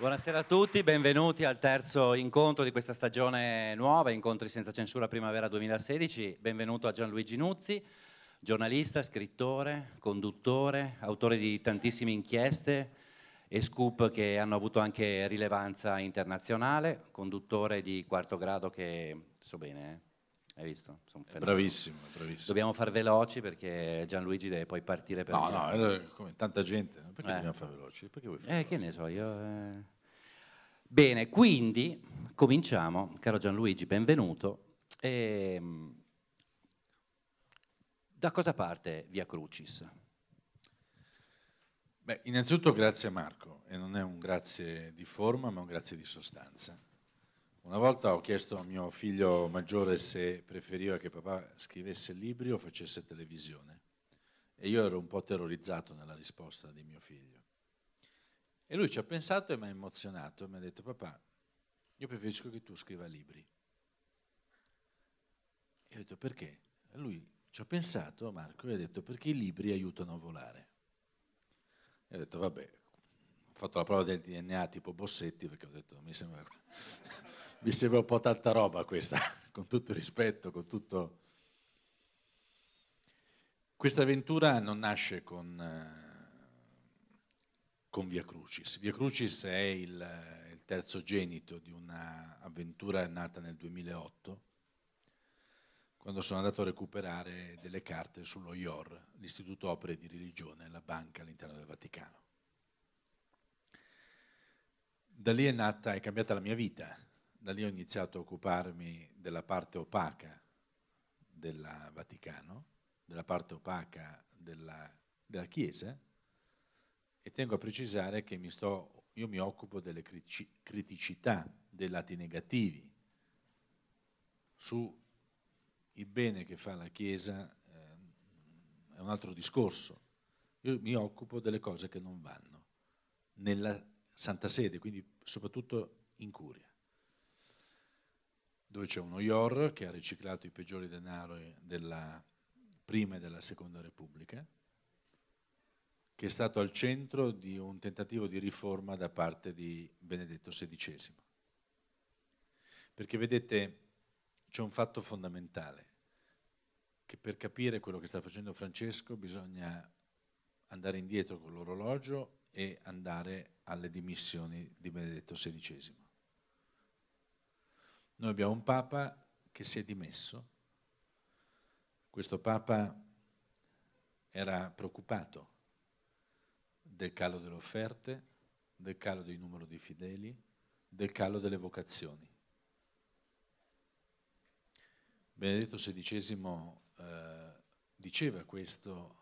Buonasera a tutti, benvenuti al terzo incontro di questa stagione nuova, Incontri senza censura primavera 2016. Benvenuto a Gianluigi Nuzzi, giornalista, scrittore, conduttore, autore di tantissime inchieste e scoop che hanno avuto anche rilevanza internazionale, conduttore di quarto grado che so bene, eh? hai visto? Bravissimo, bravissimo. Dobbiamo far veloci perché Gianluigi deve poi partire per... No, via. no, eh, come tanta gente, eh, perché eh. dobbiamo far veloci? Perché vuoi fare eh, veloci? che ne so, io... Eh... Bene, quindi cominciamo. Caro Gianluigi, benvenuto. E, ehm, da cosa parte Via Crucis? Beh, innanzitutto grazie a Marco, e non è un grazie di forma, ma un grazie di sostanza. Una volta ho chiesto a mio figlio maggiore se preferiva che papà scrivesse libri o facesse televisione e io ero un po' terrorizzato nella risposta di mio figlio. E lui ci ha pensato e mi ha emozionato, e mi ha detto papà, io preferisco che tu scriva libri. E ho detto perché? E lui ci ha pensato Marco e ha detto perché i libri aiutano a volare. E ho detto vabbè, ho fatto la prova del DNA tipo Bossetti perché ho detto mi sembra, mi sembra un po' tanta roba questa, con tutto il rispetto, con tutto... Questa avventura non nasce con eh, con Via Crucis. Via Crucis è il, eh, il terzogenito di un'avventura nata nel 2008, quando sono andato a recuperare delle carte sullo IOR, l'Istituto Opere di Religione, la banca all'interno del Vaticano. Da lì è nata, è cambiata la mia vita, da lì ho iniziato a occuparmi della parte opaca del Vaticano, della parte opaca della, della Chiesa, e tengo a precisare che mi sto, io mi occupo delle criticità dei lati negativi su il bene che fa la Chiesa eh, è un altro discorso. Io mi occupo delle cose che non vanno nella Santa Sede, quindi soprattutto in Curia, dove c'è uno IOR che ha riciclato i peggiori denaro eh, della Prima e della Seconda Repubblica, che è stato al centro di un tentativo di riforma da parte di Benedetto XVI. Perché vedete, c'è un fatto fondamentale, che per capire quello che sta facendo Francesco bisogna andare indietro con l'orologio e andare alle dimissioni di Benedetto XVI. Noi abbiamo un Papa che si è dimesso, questo Papa era preoccupato del calo delle offerte, del calo del numero di fedeli, del calo delle vocazioni. Benedetto XVI eh, diceva questo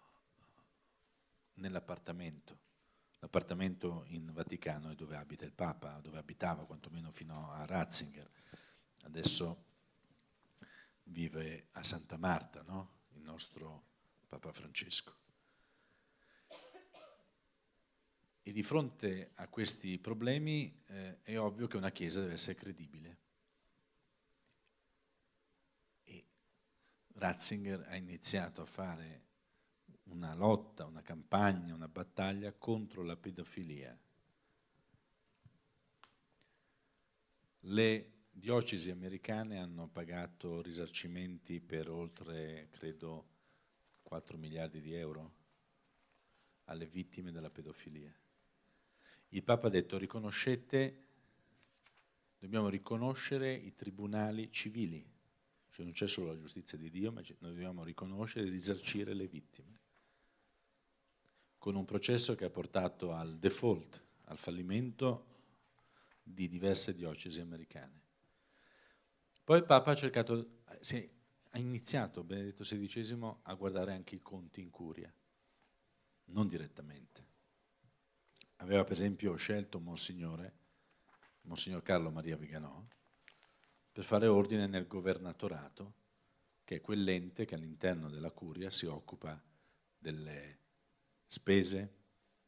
nell'appartamento, l'appartamento in Vaticano è dove abita il Papa, dove abitava quantomeno fino a Ratzinger, adesso vive a Santa Marta, no? il nostro Papa Francesco. E di fronte a questi problemi eh, è ovvio che una Chiesa deve essere credibile. E Ratzinger ha iniziato a fare una lotta, una campagna, una battaglia contro la pedofilia. Le diocesi americane hanno pagato risarcimenti per oltre, credo, 4 miliardi di euro alle vittime della pedofilia il Papa ha detto riconoscete, dobbiamo riconoscere i tribunali civili, cioè non c'è solo la giustizia di Dio, ma noi dobbiamo riconoscere e risarcire le vittime, con un processo che ha portato al default, al fallimento di diverse diocesi americane. Poi il Papa ha cercato, si, ha iniziato, Benedetto XVI, a guardare anche i conti in curia, non direttamente aveva per esempio scelto Monsignore, Monsignor Carlo Maria Viganò, per fare ordine nel governatorato, che è quell'ente che all'interno della curia si occupa delle spese,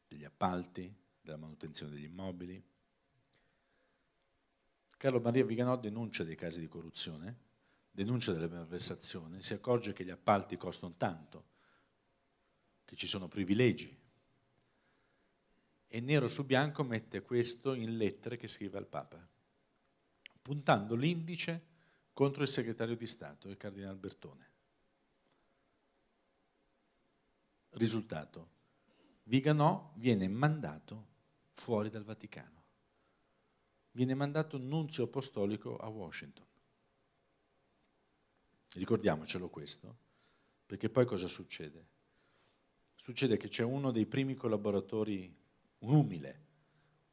degli appalti, della manutenzione degli immobili. Carlo Maria Viganò denuncia dei casi di corruzione, denuncia delle malversazioni, si accorge che gli appalti costano tanto, che ci sono privilegi e nero su bianco mette questo in lettere che scrive al Papa, puntando l'indice contro il segretario di Stato, il cardinal Bertone. Risultato, Viganò viene mandato fuori dal Vaticano. Viene mandato nunzio apostolico a Washington. Ricordiamocelo questo, perché poi cosa succede? Succede che c'è uno dei primi collaboratori un umile,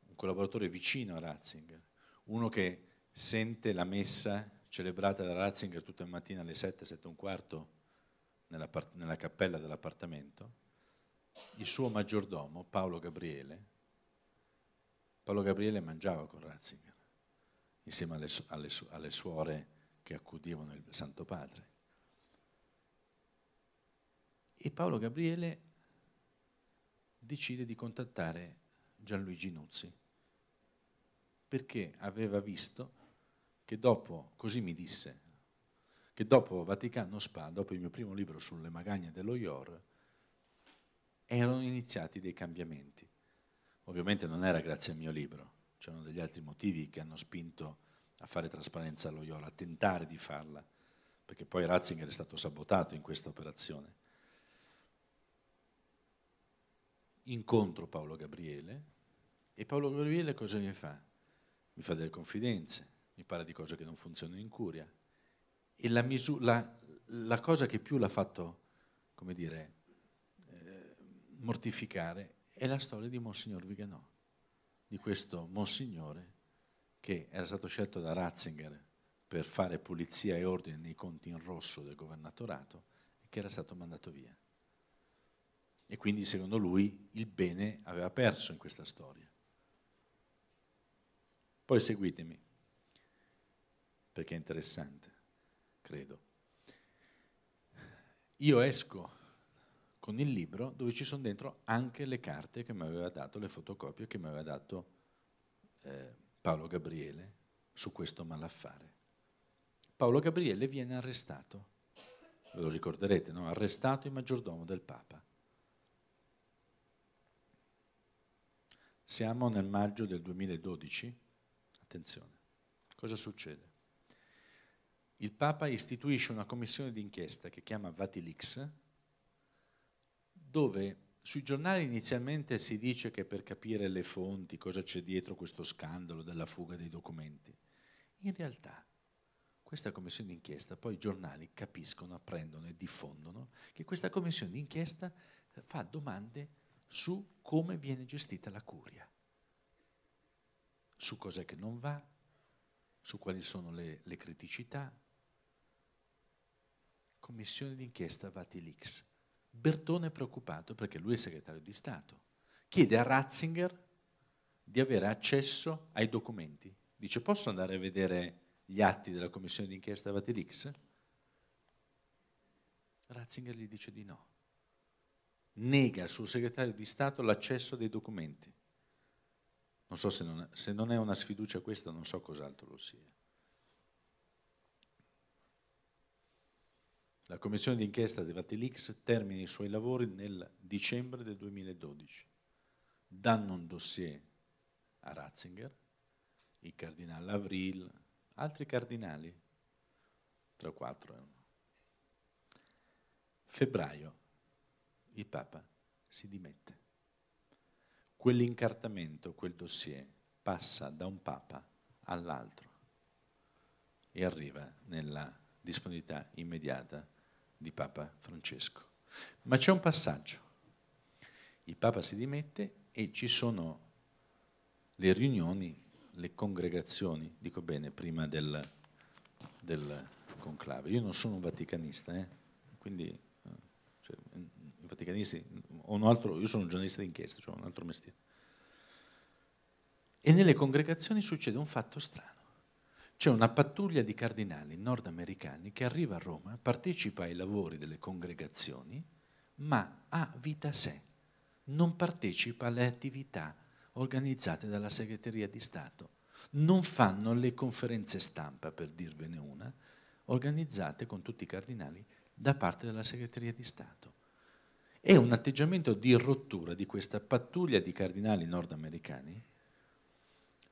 un collaboratore vicino a Ratzinger, uno che sente la messa celebrata da Ratzinger tutte le mattine alle 7, 7 e un quarto nella, nella cappella dell'appartamento, il suo maggiordomo, Paolo Gabriele, Paolo Gabriele mangiava con Ratzinger, insieme alle, su alle, su alle suore che accudivano il Santo Padre. E Paolo Gabriele decide di contattare Gianluigi Nuzzi, perché aveva visto che dopo, così mi disse, che dopo Vaticano Spa, dopo il mio primo libro sulle magagne dello IOR, erano iniziati dei cambiamenti. Ovviamente non era grazie al mio libro, c'erano degli altri motivi che hanno spinto a fare trasparenza allo IOR, a tentare di farla, perché poi Ratzinger è stato sabotato in questa operazione. incontro Paolo Gabriele e Paolo Gabriele cosa mi fa? Mi fa delle confidenze, mi parla di cose che non funzionano in curia. E la, la, la cosa che più l'ha fatto, come dire, eh, mortificare è la storia di Monsignor Viganò, di questo Monsignore che era stato scelto da Ratzinger per fare pulizia e ordine nei conti in rosso del governatorato e che era stato mandato via. E quindi secondo lui il bene aveva perso in questa storia. Poi seguitemi, perché è interessante, credo. Io esco con il libro dove ci sono dentro anche le carte che mi aveva dato, le fotocopie che mi aveva dato eh, Paolo Gabriele su questo malaffare. Paolo Gabriele viene arrestato, ve lo ricorderete, no? arrestato il maggiordomo del Papa. Siamo nel maggio del 2012. Attenzione. Cosa succede? Il Papa istituisce una commissione d'inchiesta che chiama Vatilix, dove sui giornali inizialmente si dice che per capire le fonti, cosa c'è dietro questo scandalo della fuga dei documenti. In realtà questa commissione d'inchiesta, poi i giornali capiscono, apprendono e diffondono che questa commissione d'inchiesta fa domande su come viene gestita la curia, su cos'è che non va, su quali sono le, le criticità. Commissione d'inchiesta Vatilix. Bertone è preoccupato perché lui è segretario di Stato. Chiede a Ratzinger di avere accesso ai documenti. Dice posso andare a vedere gli atti della commissione d'inchiesta Vatilix? Ratzinger gli dice di no nega al suo segretario di Stato l'accesso dei documenti. Non so se non, se non è una sfiducia questa, non so cos'altro lo sia. La commissione d'inchiesta di Vatilix termina i suoi lavori nel dicembre del 2012. Danno un dossier a Ratzinger, il cardinale Avril, altri cardinali, tra quattro. Febbraio il Papa si dimette. Quell'incartamento, quel dossier, passa da un Papa all'altro e arriva nella disponibilità immediata di Papa Francesco. Ma c'è un passaggio. Il Papa si dimette e ci sono le riunioni, le congregazioni, dico bene, prima del, del conclave. Io non sono un vaticanista, eh? quindi vaticanisti, altro, io sono un giornalista d'inchiesta, cioè un altro mestiere. E nelle congregazioni succede un fatto strano. C'è una pattuglia di cardinali nordamericani che arriva a Roma, partecipa ai lavori delle congregazioni, ma ha vita a sé, non partecipa alle attività organizzate dalla segreteria di Stato, non fanno le conferenze stampa, per dirvene una, organizzate con tutti i cardinali da parte della segreteria di Stato è un atteggiamento di rottura di questa pattuglia di cardinali nordamericani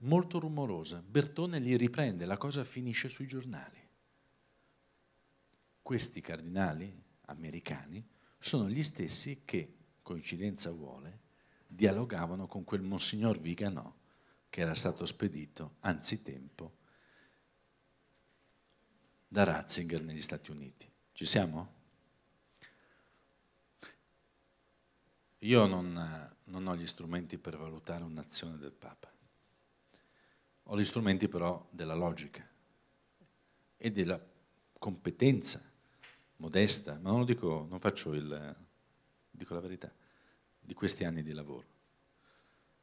molto rumorosa. Bertone li riprende, la cosa finisce sui giornali. Questi cardinali americani sono gli stessi che, coincidenza vuole, dialogavano con quel monsignor Viganò che era stato spedito anzitempo da Ratzinger negli Stati Uniti. Ci siamo? Io non, eh, non ho gli strumenti per valutare un'azione del Papa, ho gli strumenti però della logica e della competenza modesta, ma non lo dico, non faccio il, dico la verità, di questi anni di lavoro.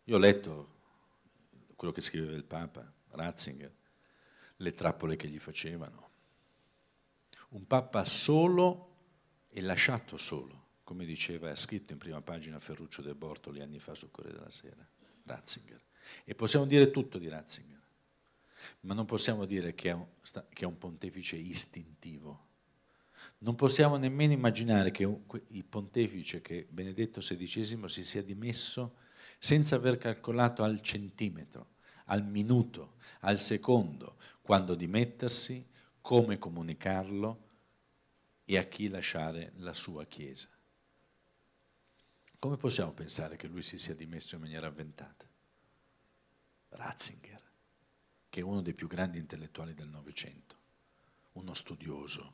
Io ho letto quello che scriveva il Papa, Ratzinger, le trappole che gli facevano. Un Papa solo e lasciato solo come diceva, ha scritto in prima pagina Ferruccio De Bortoli anni fa su Corriere della Sera, Ratzinger. E possiamo dire tutto di Ratzinger, ma non possiamo dire che è un, che è un pontefice istintivo. Non possiamo nemmeno immaginare che il pontefice, che Benedetto XVI, si sia dimesso senza aver calcolato al centimetro, al minuto, al secondo, quando dimettersi, come comunicarlo e a chi lasciare la sua Chiesa. Come possiamo pensare che lui si sia dimesso in maniera avventata? Ratzinger, che è uno dei più grandi intellettuali del Novecento, uno studioso,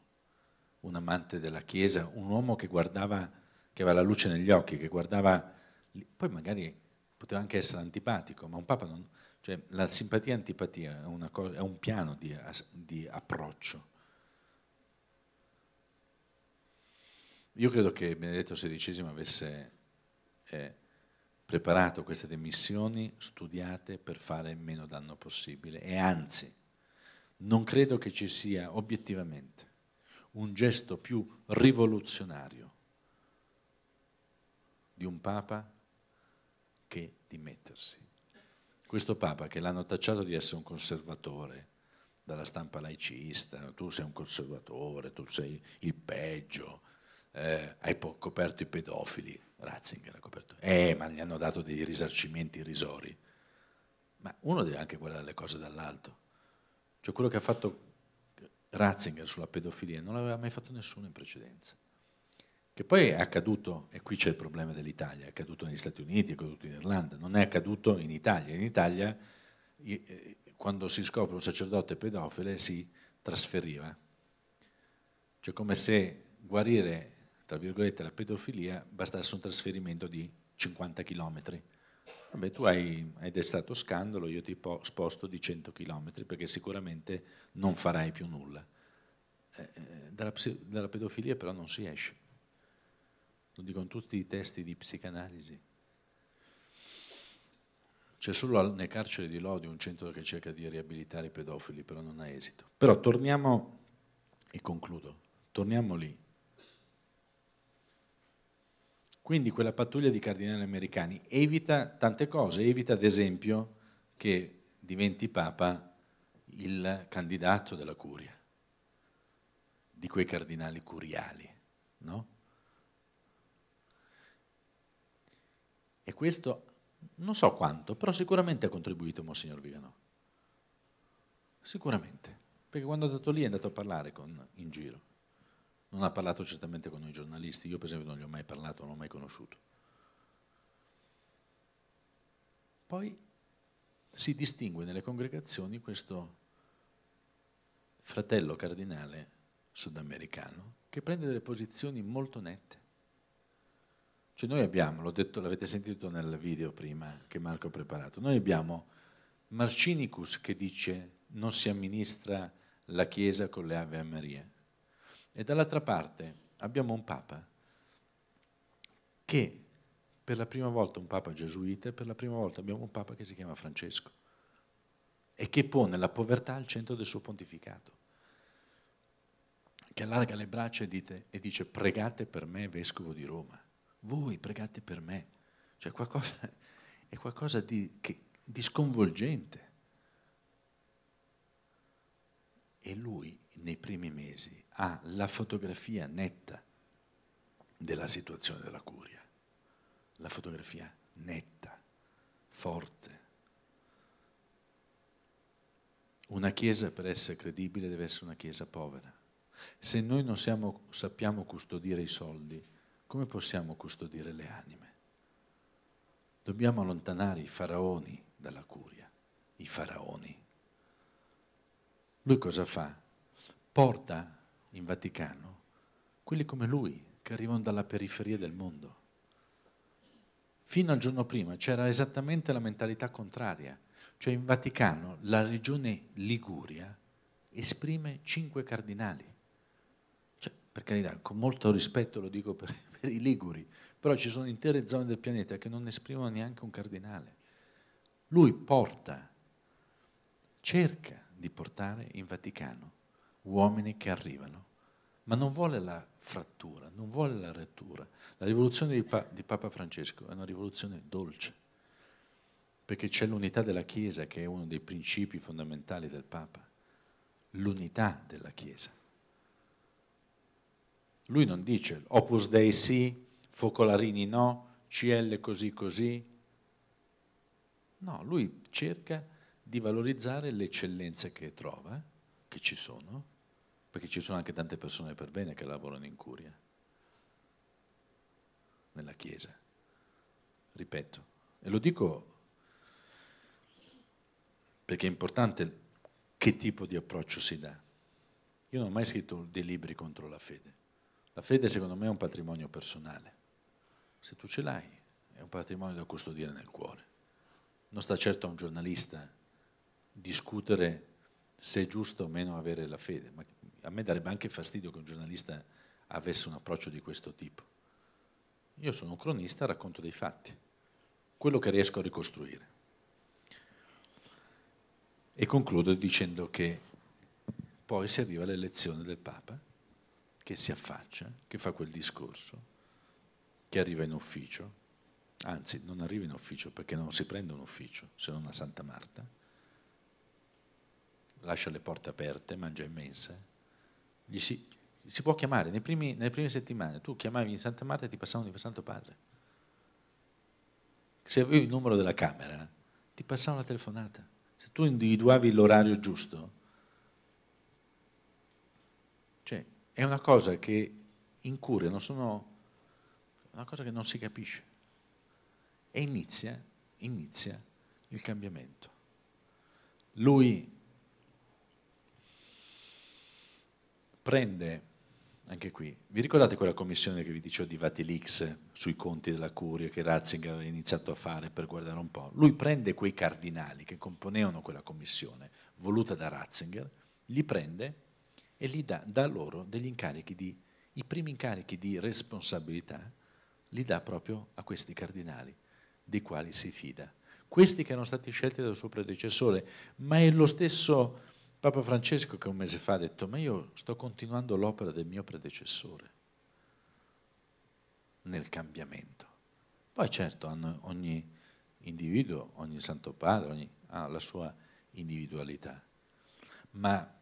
un amante della Chiesa, un uomo che guardava, che aveva la luce negli occhi, che guardava, poi magari poteva anche essere antipatico, ma un Papa non... Cioè, la simpatia-antipatia è, cosa, è un piano di, di approccio. Io credo che Benedetto XVI avesse eh, preparato queste demissioni studiate per fare il meno danno possibile e anzi non credo che ci sia obiettivamente un gesto più rivoluzionario di un Papa che dimettersi. Questo Papa che l'hanno tacciato di essere un conservatore dalla stampa laicista, tu sei un conservatore, tu sei il peggio, eh, hai coperto i pedofili, Ratzinger ha coperto. Eh, ma gli hanno dato dei risarcimenti irrisori. Ma uno deve anche guardare le cose dall'alto. Cioè quello che ha fatto Ratzinger sulla pedofilia non l'aveva mai fatto nessuno in precedenza. Che poi è accaduto, e qui c'è il problema dell'Italia, è accaduto negli Stati Uniti, è accaduto in Irlanda, non è accaduto in Italia. In Italia eh, quando si scopre un sacerdote pedofile si trasferiva. Cioè come se guarire tra virgolette, la pedofilia, bastasse un trasferimento di 50 km. Vabbè, tu hai, hai destato scandalo, io ti sposto di 100 km perché sicuramente non farai più nulla. Eh, eh dalla, dalla pedofilia però non si esce. Lo dicono tutti i testi di psicanalisi. C'è solo nel carcere di Lodi un centro che cerca di riabilitare i pedofili, però non ha esito. Però torniamo, e concludo, torniamo lì. Quindi quella pattuglia di cardinali americani evita tante cose, evita ad esempio che diventi papa il candidato della curia, di quei cardinali curiali, no? E questo non so quanto, però sicuramente ha contribuito Monsignor Viganò. Sicuramente. Perché quando è andato lì è andato a parlare con, in giro non ha parlato certamente con noi giornalisti, io per esempio non gli ho mai parlato, non l'ho mai conosciuto. Poi si distingue nelle congregazioni questo fratello cardinale sudamericano che prende delle posizioni molto nette. Cioè noi abbiamo, l'ho detto, l'avete sentito nel video prima che Marco ha preparato, noi abbiamo Marcinicus che dice non si amministra la Chiesa con le Ave Maria, e dall'altra parte abbiamo un Papa che per la prima volta un Papa gesuita, per la prima volta abbiamo un Papa che si chiama Francesco e che pone la povertà al centro del suo pontificato, che allarga le braccia e, dite, e dice pregate per me, Vescovo di Roma, voi pregate per me, cioè qualcosa, è qualcosa di, che, di sconvolgente. E lui nei primi mesi ha la fotografia netta della situazione della curia, la fotografia netta, forte. Una chiesa per essere credibile deve essere una chiesa povera. Se noi non siamo, sappiamo custodire i soldi, come possiamo custodire le anime? Dobbiamo allontanare i faraoni dalla curia, i faraoni lui cosa fa? Porta in Vaticano quelli come lui che arrivano dalla periferia del mondo. Fino al giorno prima c'era esattamente la mentalità contraria, cioè in Vaticano la regione Liguria esprime cinque cardinali. Cioè, per carità, con molto rispetto lo dico per, per i Liguri, però ci sono intere zone del pianeta che non esprimono neanche un cardinale. Lui porta, cerca, di portare in Vaticano uomini che arrivano, ma non vuole la frattura, non vuole la rettura. La rivoluzione di, pa- di Papa Francesco è una rivoluzione dolce, perché c'è l'unità della Chiesa che è uno dei principi fondamentali del Papa, l'unità della Chiesa. Lui non dice opus dei sì, focolarini no, CL così così. No, lui cerca di valorizzare le eccellenze che trova, che ci sono, perché ci sono anche tante persone per bene che lavorano in curia, nella Chiesa. Ripeto, e lo dico perché è importante che tipo di approccio si dà. Io non ho mai scritto dei libri contro la fede. La fede secondo me è un patrimonio personale. Se tu ce l'hai, è un patrimonio da custodire nel cuore. Non sta certo a un giornalista discutere se è giusto o meno avere la fede, ma a me darebbe anche fastidio che un giornalista avesse un approccio di questo tipo. Io sono un cronista, racconto dei fatti, quello che riesco a ricostruire. E concludo dicendo che poi si arriva all'elezione del Papa, che si affaccia, che fa quel discorso, che arriva in ufficio, anzi non arriva in ufficio perché non si prende un ufficio se non a Santa Marta, lascia le porte aperte, mangia in mensa, gli si, si può chiamare, primi, nelle prime settimane tu chiamavi in Santa Marta e ti passavano di Santo Padre. Se avevi il numero della camera, ti passavano la telefonata. Se tu individuavi l'orario giusto, cioè è una cosa che in cure non sono, una cosa che non si capisce. E inizia, inizia il cambiamento. Lui prende, anche qui, vi ricordate quella commissione che vi dicevo di Vatilix sui conti della Curia che Ratzinger aveva iniziato a fare per guardare un po'? Lui prende quei cardinali che componevano quella commissione voluta da Ratzinger, li prende e gli dà, dà loro degli incarichi di, i primi incarichi di responsabilità, li dà proprio a questi cardinali dei quali si fida. Questi che erano stati scelti dal suo predecessore, ma è lo stesso Papa Francesco che un mese fa ha detto ma io sto continuando l'opera del mio predecessore nel cambiamento. Poi certo ogni individuo, ogni Santo Padre ogni, ha la sua individualità, ma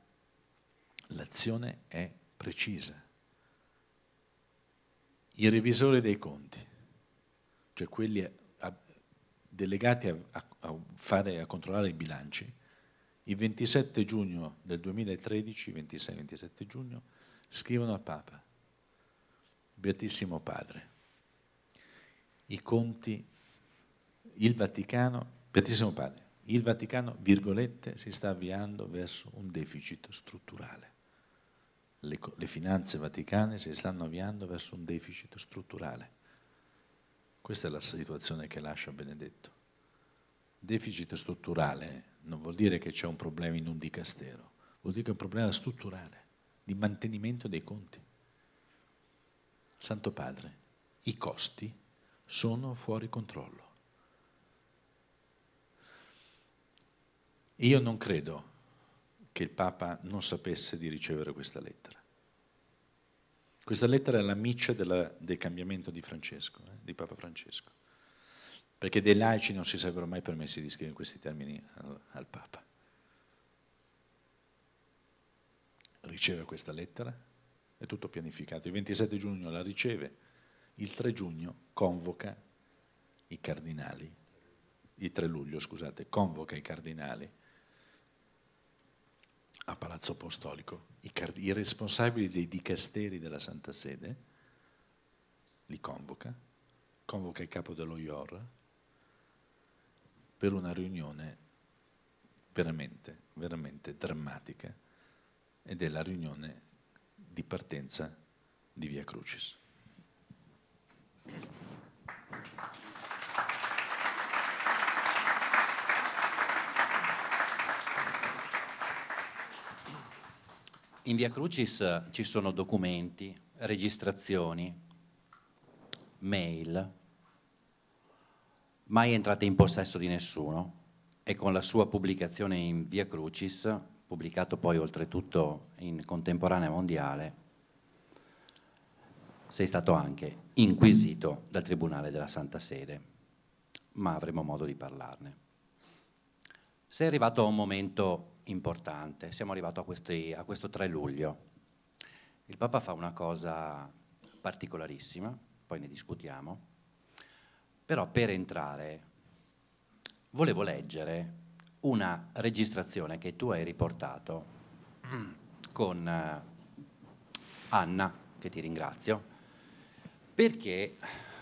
l'azione è precisa. Il revisore dei conti, cioè quelli a, a, delegati a, a, fare, a controllare i bilanci, il 27 giugno del 2013, 26-27 giugno, scrivono al Papa, Beatissimo Padre, i conti, il Vaticano, Beatissimo Padre, il Vaticano, virgolette, si sta avviando verso un deficit strutturale. Le, le finanze vaticane si stanno avviando verso un deficit strutturale. Questa è la situazione che lascia Benedetto. Deficit strutturale eh? non vuol dire che c'è un problema in un dicastero, vuol dire che è un problema strutturale, di mantenimento dei conti. Santo Padre, i costi sono fuori controllo. Io non credo che il Papa non sapesse di ricevere questa lettera. Questa lettera è l'amice della, del cambiamento di Francesco, eh, di Papa Francesco perché dei laici non si sarebbero mai permessi di scrivere in questi termini al, al Papa. Riceve questa lettera, è tutto pianificato, il 27 giugno la riceve, il 3 giugno convoca i cardinali, il 3 luglio scusate, convoca i cardinali a Palazzo Apostolico, i, card- i responsabili dei dicasteri della Santa Sede, li convoca, convoca il capo dello IOR, per una riunione veramente, veramente drammatica ed è la riunione di partenza di Via Crucis. In Via Crucis eh, ci sono documenti, registrazioni, mail, mai entrata in possesso di nessuno e con la sua pubblicazione in Via Crucis, pubblicato poi oltretutto in contemporanea mondiale, sei stato anche inquisito dal Tribunale della Santa Sede, ma avremo modo di parlarne. Sei arrivato a un momento importante, siamo arrivati a, a questo 3 luglio. Il Papa fa una cosa particolarissima, poi ne discutiamo, però per entrare volevo leggere una registrazione che tu hai riportato mm. con eh, Anna, che ti ringrazio, perché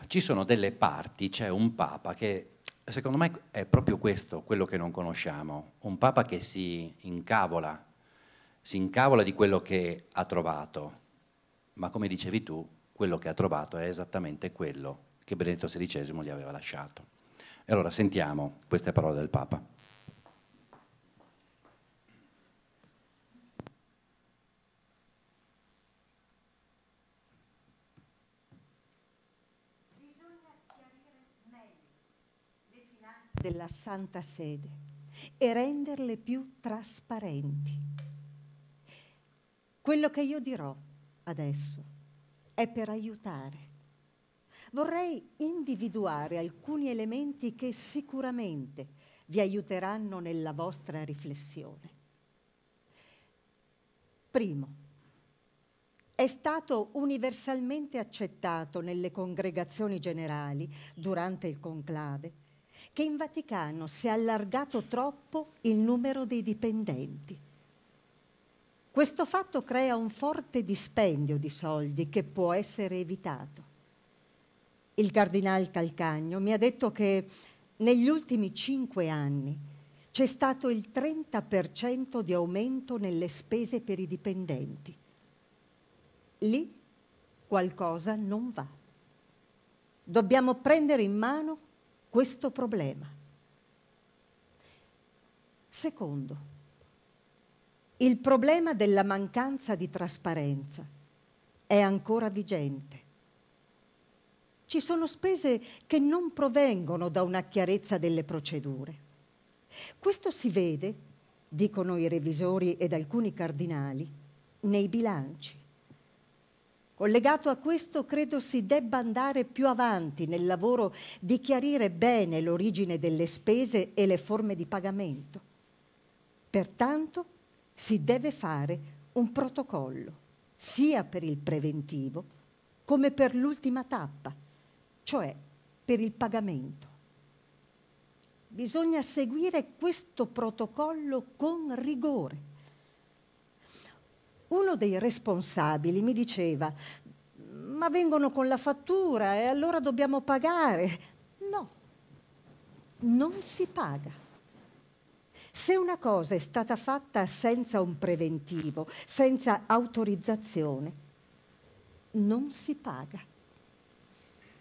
ci sono delle parti, c'è un Papa che secondo me è proprio questo quello che non conosciamo, un Papa che si incavola, si incavola di quello che ha trovato, ma come dicevi tu, quello che ha trovato è esattamente quello che Benedetto XVI gli aveva lasciato. E allora sentiamo queste parole del Papa. della Santa Sede e renderle più trasparenti. Quello che io dirò adesso è per aiutare vorrei individuare alcuni elementi che sicuramente vi aiuteranno nella vostra riflessione. Primo, è stato universalmente accettato nelle congregazioni generali durante il conclave che in Vaticano si è allargato troppo il numero dei dipendenti. Questo fatto crea un forte dispendio di soldi che può essere evitato il Cardinale Calcagno, mi ha detto che negli ultimi cinque anni c'è stato il 30% di aumento nelle spese per i dipendenti. Lì qualcosa non va. Dobbiamo prendere in mano questo problema. Secondo, il problema della mancanza di trasparenza è ancora vigente ci sono spese che non provengono da una chiarezza delle procedure. Questo si vede, dicono i revisori ed alcuni cardinali, nei bilanci. Collegato a questo credo si debba andare più avanti nel lavoro di chiarire bene l'origine delle spese e le forme di pagamento. Pertanto si deve fare un protocollo, sia per il preventivo come per l'ultima tappa, cioè per il pagamento. Bisogna seguire questo protocollo con rigore. Uno dei responsabili mi diceva, ma vengono con la fattura e allora dobbiamo pagare. No, non si paga. Se una cosa è stata fatta senza un preventivo, senza autorizzazione, non si paga.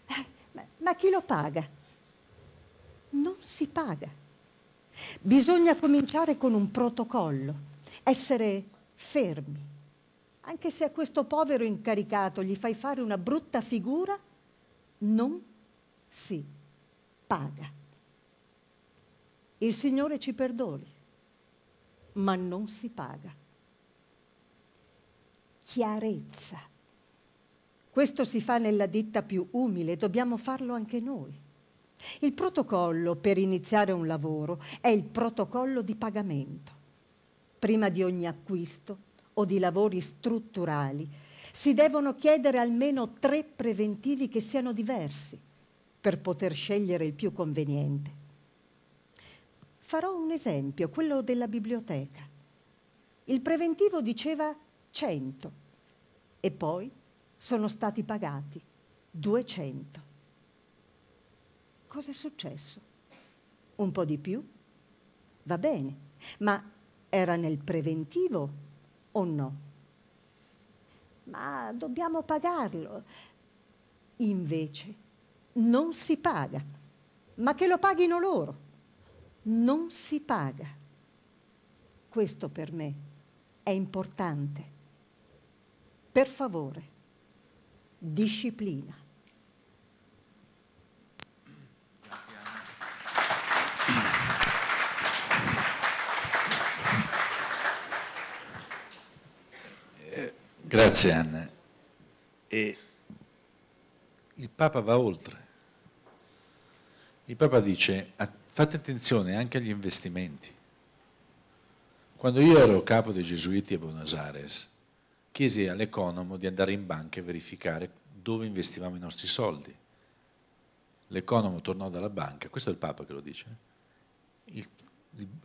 Eh, ma, ma chi lo paga? Non si paga. Bisogna cominciare con un protocollo, essere fermi. Anche se a questo povero incaricato gli fai fare una brutta figura, non si paga. Il Signore ci perdoni, ma non si paga. Chiarezza questo si fa nella ditta più umile, dobbiamo farlo anche noi. Il protocollo per iniziare un lavoro è il protocollo di pagamento. Prima di ogni acquisto o di lavori strutturali si devono chiedere almeno tre preventivi che siano diversi per poter scegliere il più conveniente. Farò un esempio, quello della biblioteca. Il preventivo diceva 100 e poi sono stati pagati 200. Cos'è successo? Un po' di più? Va bene, ma era nel preventivo o no? Ma dobbiamo pagarlo. Invece non si paga, ma che lo paghino loro. Non si paga. Questo per me è importante. Per favore, disciplina. Grazie Anna. E il Papa va oltre. Il Papa dice fate attenzione anche agli investimenti. Quando io ero capo dei gesuiti a Buenos Aires, chiesi all'economo di andare in banca e verificare dove investivamo i nostri soldi. L'economo tornò dalla banca, questo è il Papa che lo dice, eh. il,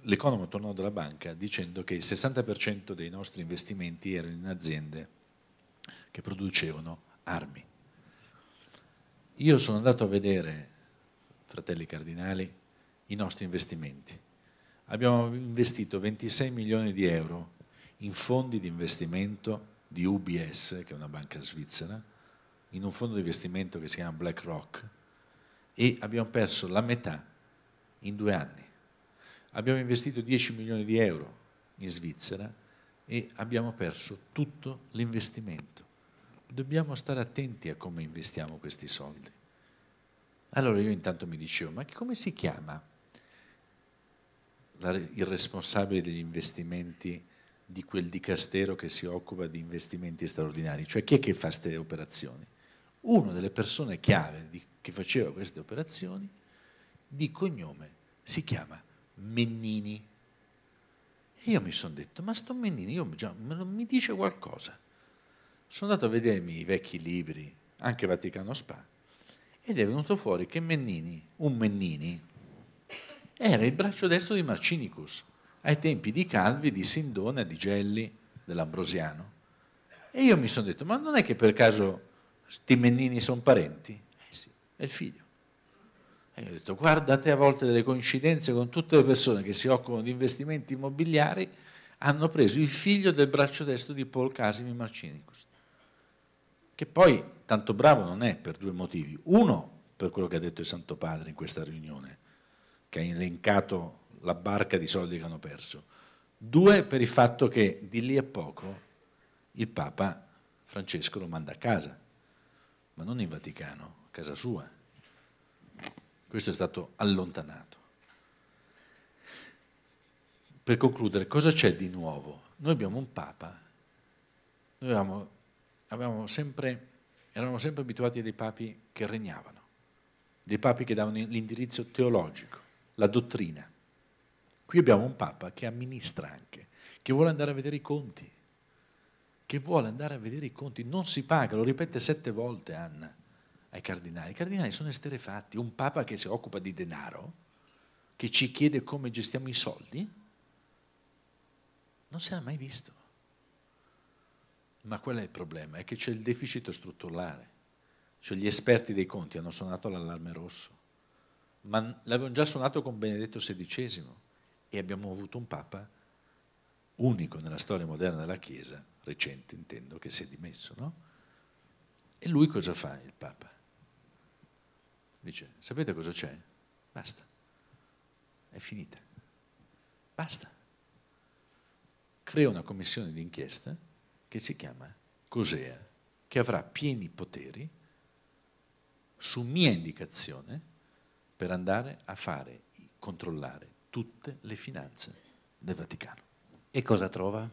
l'economo tornò dalla banca dicendo che il 60% dei nostri investimenti erano in aziende che producevano armi. Io sono andato a vedere, fratelli cardinali, i nostri investimenti. Abbiamo investito 26 milioni di euro in fondi di investimento di UBS, che è una banca svizzera, in un fondo di investimento che si chiama BlackRock e abbiamo perso la metà in due anni. Abbiamo investito 10 milioni di euro in Svizzera e abbiamo perso tutto l'investimento. Dobbiamo stare attenti a come investiamo questi soldi. Allora io intanto mi dicevo, ma come si chiama il responsabile degli investimenti di quel dicastero che si occupa di investimenti straordinari, cioè chi è che fa queste operazioni? Una delle persone chiave di, che faceva queste operazioni di cognome si chiama Mennini. E io mi sono detto, ma sto Mennini, io, già, mi dice qualcosa. Sono andato a vedermi i vecchi libri, anche Vaticano Spa, ed è venuto fuori che Mennini, un Mennini, era il braccio destro di Marcinicus ai tempi di Calvi, di Sindone, di Gelli, dell'Ambrosiano. E io mi sono detto, ma non è che per caso sti Mennini sono parenti? Eh sì, è il figlio. E io ho detto, guardate a volte delle coincidenze con tutte le persone che si occupano di investimenti immobiliari, hanno preso il figlio del braccio destro di Paul Casimi Marcinicus, che poi tanto bravo non è per due motivi. Uno, per quello che ha detto il Santo Padre in questa riunione, che ha elencato la barca di soldi che hanno perso, due per il fatto che di lì a poco il Papa Francesco lo manda a casa, ma non in Vaticano, a casa sua. Questo è stato allontanato. Per concludere, cosa c'è di nuovo? Noi abbiamo un Papa, noi avevamo, avevamo sempre, eravamo sempre abituati a dei papi che regnavano, dei papi che davano l'indirizzo teologico, la dottrina. Qui abbiamo un Papa che amministra anche, che vuole andare a vedere i conti, che vuole andare a vedere i conti, non si paga, lo ripete sette volte Anna ai cardinali. I cardinali sono esterefatti, un Papa che si occupa di denaro, che ci chiede come gestiamo i soldi, non si era mai visto. Ma qual è il problema? È che c'è il deficit strutturale, cioè gli esperti dei conti hanno suonato l'allarme rosso, ma l'avevano già suonato con Benedetto XVI e abbiamo avuto un Papa unico nella storia moderna della Chiesa, recente intendo, che si è dimesso, no? E lui cosa fa il Papa? Dice, sapete cosa c'è? Basta, è finita, basta. Crea una commissione d'inchiesta che si chiama Cosea, che avrà pieni poteri su mia indicazione per andare a fare, controllare tutte le finanze del Vaticano. E cosa trova?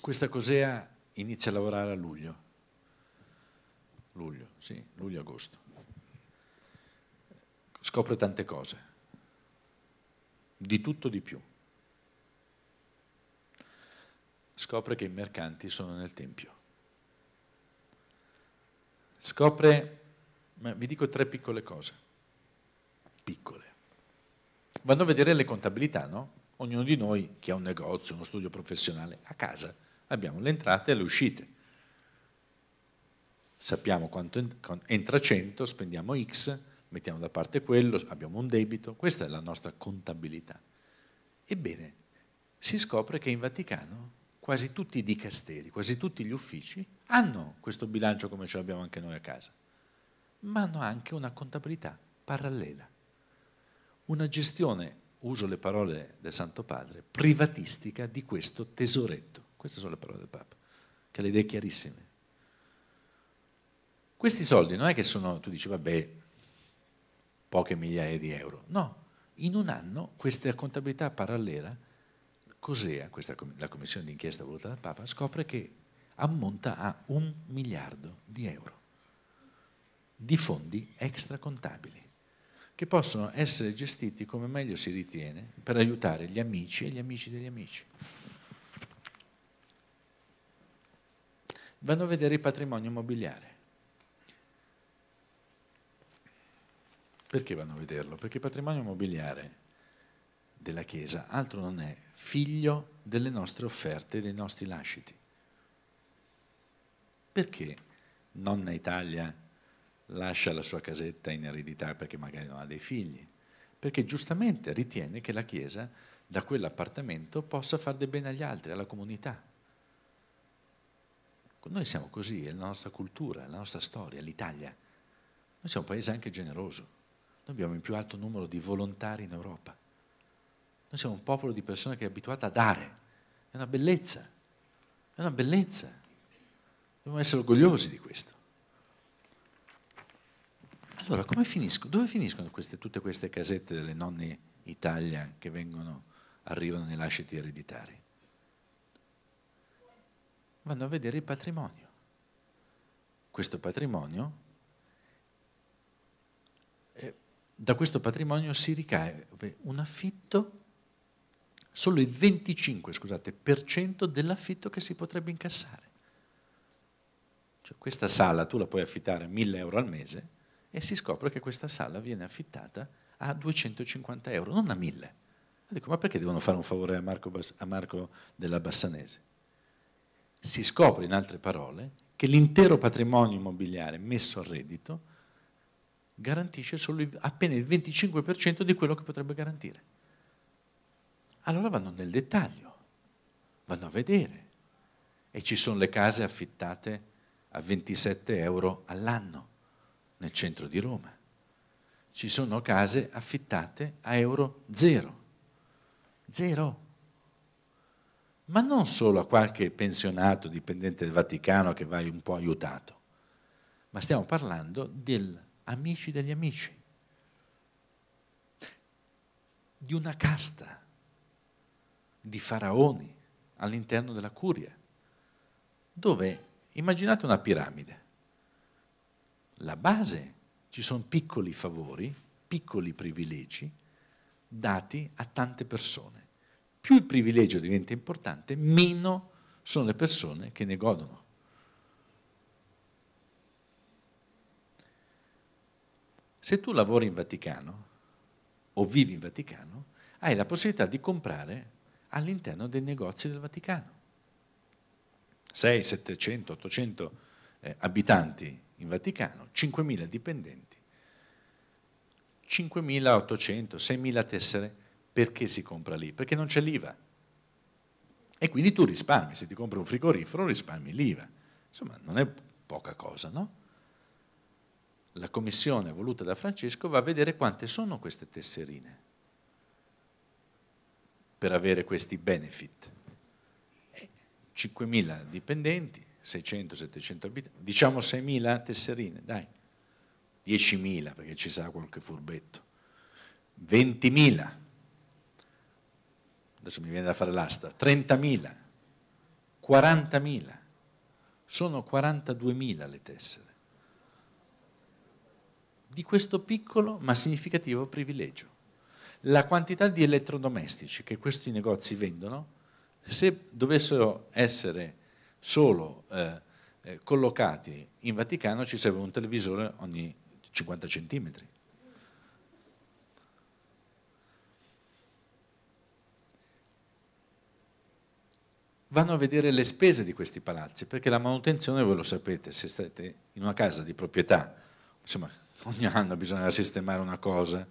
Questa cosea inizia a lavorare a luglio, luglio, sì, luglio-agosto. Scopre tante cose, di tutto di più. Scopre che i mercanti sono nel Tempio. Scopre, vi dico tre piccole cose piccole. Vanno a vedere le contabilità, no? Ognuno di noi che ha un negozio, uno studio professionale, a casa abbiamo le entrate e le uscite. Sappiamo quanto entra 100, spendiamo X, mettiamo da parte quello, abbiamo un debito, questa è la nostra contabilità. Ebbene, si scopre che in Vaticano quasi tutti i dicasteri, quasi tutti gli uffici hanno questo bilancio come ce l'abbiamo anche noi a casa, ma hanno anche una contabilità parallela una gestione, uso le parole del Santo Padre, privatistica di questo tesoretto. Queste sono le parole del Papa, che ha le idee chiarissime. Questi soldi non è che sono, tu dici, vabbè, poche migliaia di euro. No, in un anno questa contabilità parallela, Cosea, questa, la commissione d'inchiesta voluta dal Papa, scopre che ammonta a un miliardo di euro di fondi extracontabili che possono essere gestiti come meglio si ritiene per aiutare gli amici e gli amici degli amici. Vanno a vedere il patrimonio immobiliare. Perché vanno a vederlo? Perché il patrimonio immobiliare della Chiesa altro non è figlio delle nostre offerte dei nostri lasciti. Perché nonna Italia lascia la sua casetta in eredità perché magari non ha dei figli, perché giustamente ritiene che la Chiesa da quell'appartamento possa far del bene agli altri, alla comunità. Noi siamo così, è la nostra cultura, la nostra storia, l'Italia. Noi siamo un paese anche generoso, noi abbiamo il più alto numero di volontari in Europa. Noi siamo un popolo di persone che è abituata a dare, è una bellezza, è una bellezza. Dobbiamo essere orgogliosi di questo. Allora, come finiscono? Dove finiscono queste, tutte queste casette delle nonne Italia che vengono, arrivano nei lasciti ereditari? Vanno a vedere il patrimonio. Questo patrimonio, eh, da questo patrimonio si ricave un affitto, solo il 25% scusate, dell'affitto che si potrebbe incassare. Cioè questa sala tu la puoi affittare a 1000 euro al mese, e si scopre che questa sala viene affittata a 250 euro, non a 1000. E Dico, ma perché devono fare un favore a Marco, a Marco della Bassanese? Si scopre, in altre parole, che l'intero patrimonio immobiliare messo a reddito garantisce solo appena il 25% di quello che potrebbe garantire. Allora vanno nel dettaglio, vanno a vedere. E ci sono le case affittate a 27 euro all'anno nel centro di Roma. Ci sono case affittate a euro zero. Zero. Ma non solo a qualche pensionato dipendente del Vaticano che va un po' aiutato, ma stiamo parlando degli amici degli amici, di una casta di faraoni all'interno della curia, dove immaginate una piramide la base, ci sono piccoli favori, piccoli privilegi dati a tante persone. Più il privilegio diventa importante, meno sono le persone che ne godono. Se tu lavori in Vaticano o vivi in Vaticano, hai la possibilità di comprare all'interno dei negozi del Vaticano. 6, 700, 800 eh, abitanti in Vaticano, 5.000 dipendenti, 5.800, 6.000 tessere, perché si compra lì? Perché non c'è l'IVA. E quindi tu risparmi, se ti compri un frigorifero risparmi l'IVA. Insomma, non è poca cosa, no? La commissione voluta da Francesco va a vedere quante sono queste tesserine per avere questi benefit. 5.000 dipendenti, 600-700 abitanti, diciamo 6.000 tesserine, dai, 10.000 perché ci sarà qualche furbetto, 20.000, adesso mi viene da fare l'asta, 30.000, 40.000, sono 42.000 le tessere di questo piccolo ma significativo privilegio. La quantità di elettrodomestici che questi negozi vendono, se dovessero essere solo eh, eh, collocati in Vaticano ci serve un televisore ogni 50 centimetri. Vanno a vedere le spese di questi palazzi, perché la manutenzione, voi lo sapete, se state in una casa di proprietà, insomma, ogni anno bisogna sistemare una cosa,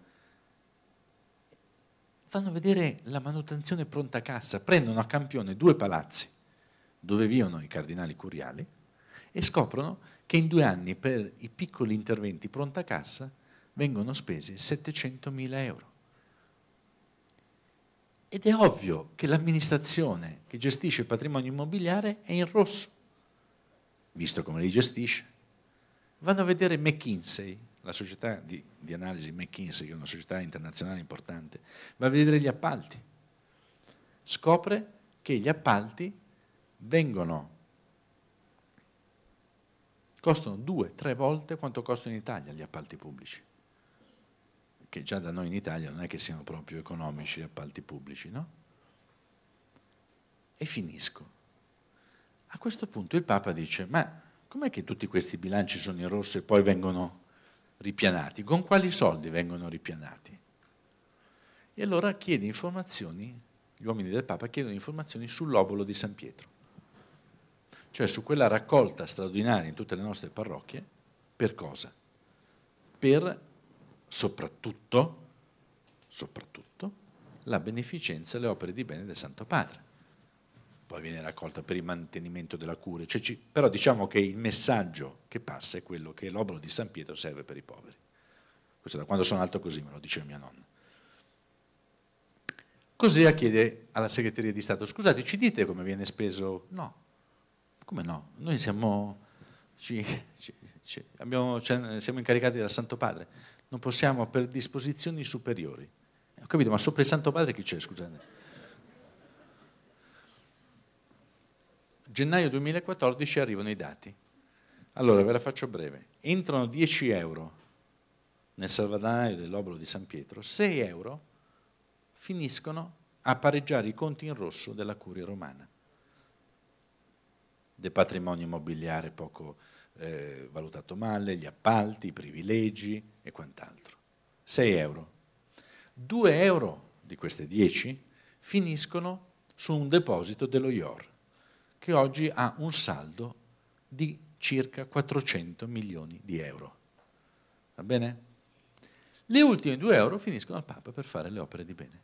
fanno vedere la manutenzione pronta a cassa, prendono a campione due palazzi dove vivono i cardinali curiali e scoprono che in due anni per i piccoli interventi pronta cassa vengono spesi 700.000 euro. Ed è ovvio che l'amministrazione che gestisce il patrimonio immobiliare è in rosso, visto come li gestisce. Vanno a vedere McKinsey, la società di, di analisi McKinsey, che è una società internazionale importante, va a vedere gli appalti. Scopre che gli appalti vengono, costano due, tre volte quanto costano in Italia gli appalti pubblici, che già da noi in Italia non è che siano proprio economici gli appalti pubblici, no? E finisco. A questo punto il Papa dice, ma com'è che tutti questi bilanci sono in rosso e poi vengono ripianati? Con quali soldi vengono ripianati? E allora chiede informazioni, gli uomini del Papa chiedono informazioni sull'obolo di San Pietro cioè su quella raccolta straordinaria in tutte le nostre parrocchie, per cosa? Per soprattutto, soprattutto la beneficenza e le opere di bene del Santo Padre. Poi viene raccolta per il mantenimento della cura, cioè ci, però diciamo che il messaggio che passa è quello che l'obolo di San Pietro serve per i poveri. Questo da quando sono alto così me lo diceva mia nonna. Così chiede alla segreteria di Stato, scusate, ci dite come viene speso? No, come no? Noi siamo, ci, ci, ci, abbiamo, cioè, siamo incaricati dal Santo Padre, non possiamo per disposizioni superiori. Ho capito, ma sopra il Santo Padre chi c'è, scusate? Gennaio 2014 arrivano i dati. Allora, ve la faccio breve. Entrano 10 euro nel salvadanaio dell'obolo di San Pietro, 6 euro finiscono a pareggiare i conti in rosso della curia romana del patrimonio immobiliare poco eh, valutato male, gli appalti, i privilegi e quant'altro. 6 euro. 2 euro di queste 10 finiscono su un deposito dello IOR, che oggi ha un saldo di circa 400 milioni di euro. Va bene? Le ultime 2 euro finiscono al Papa per fare le opere di bene.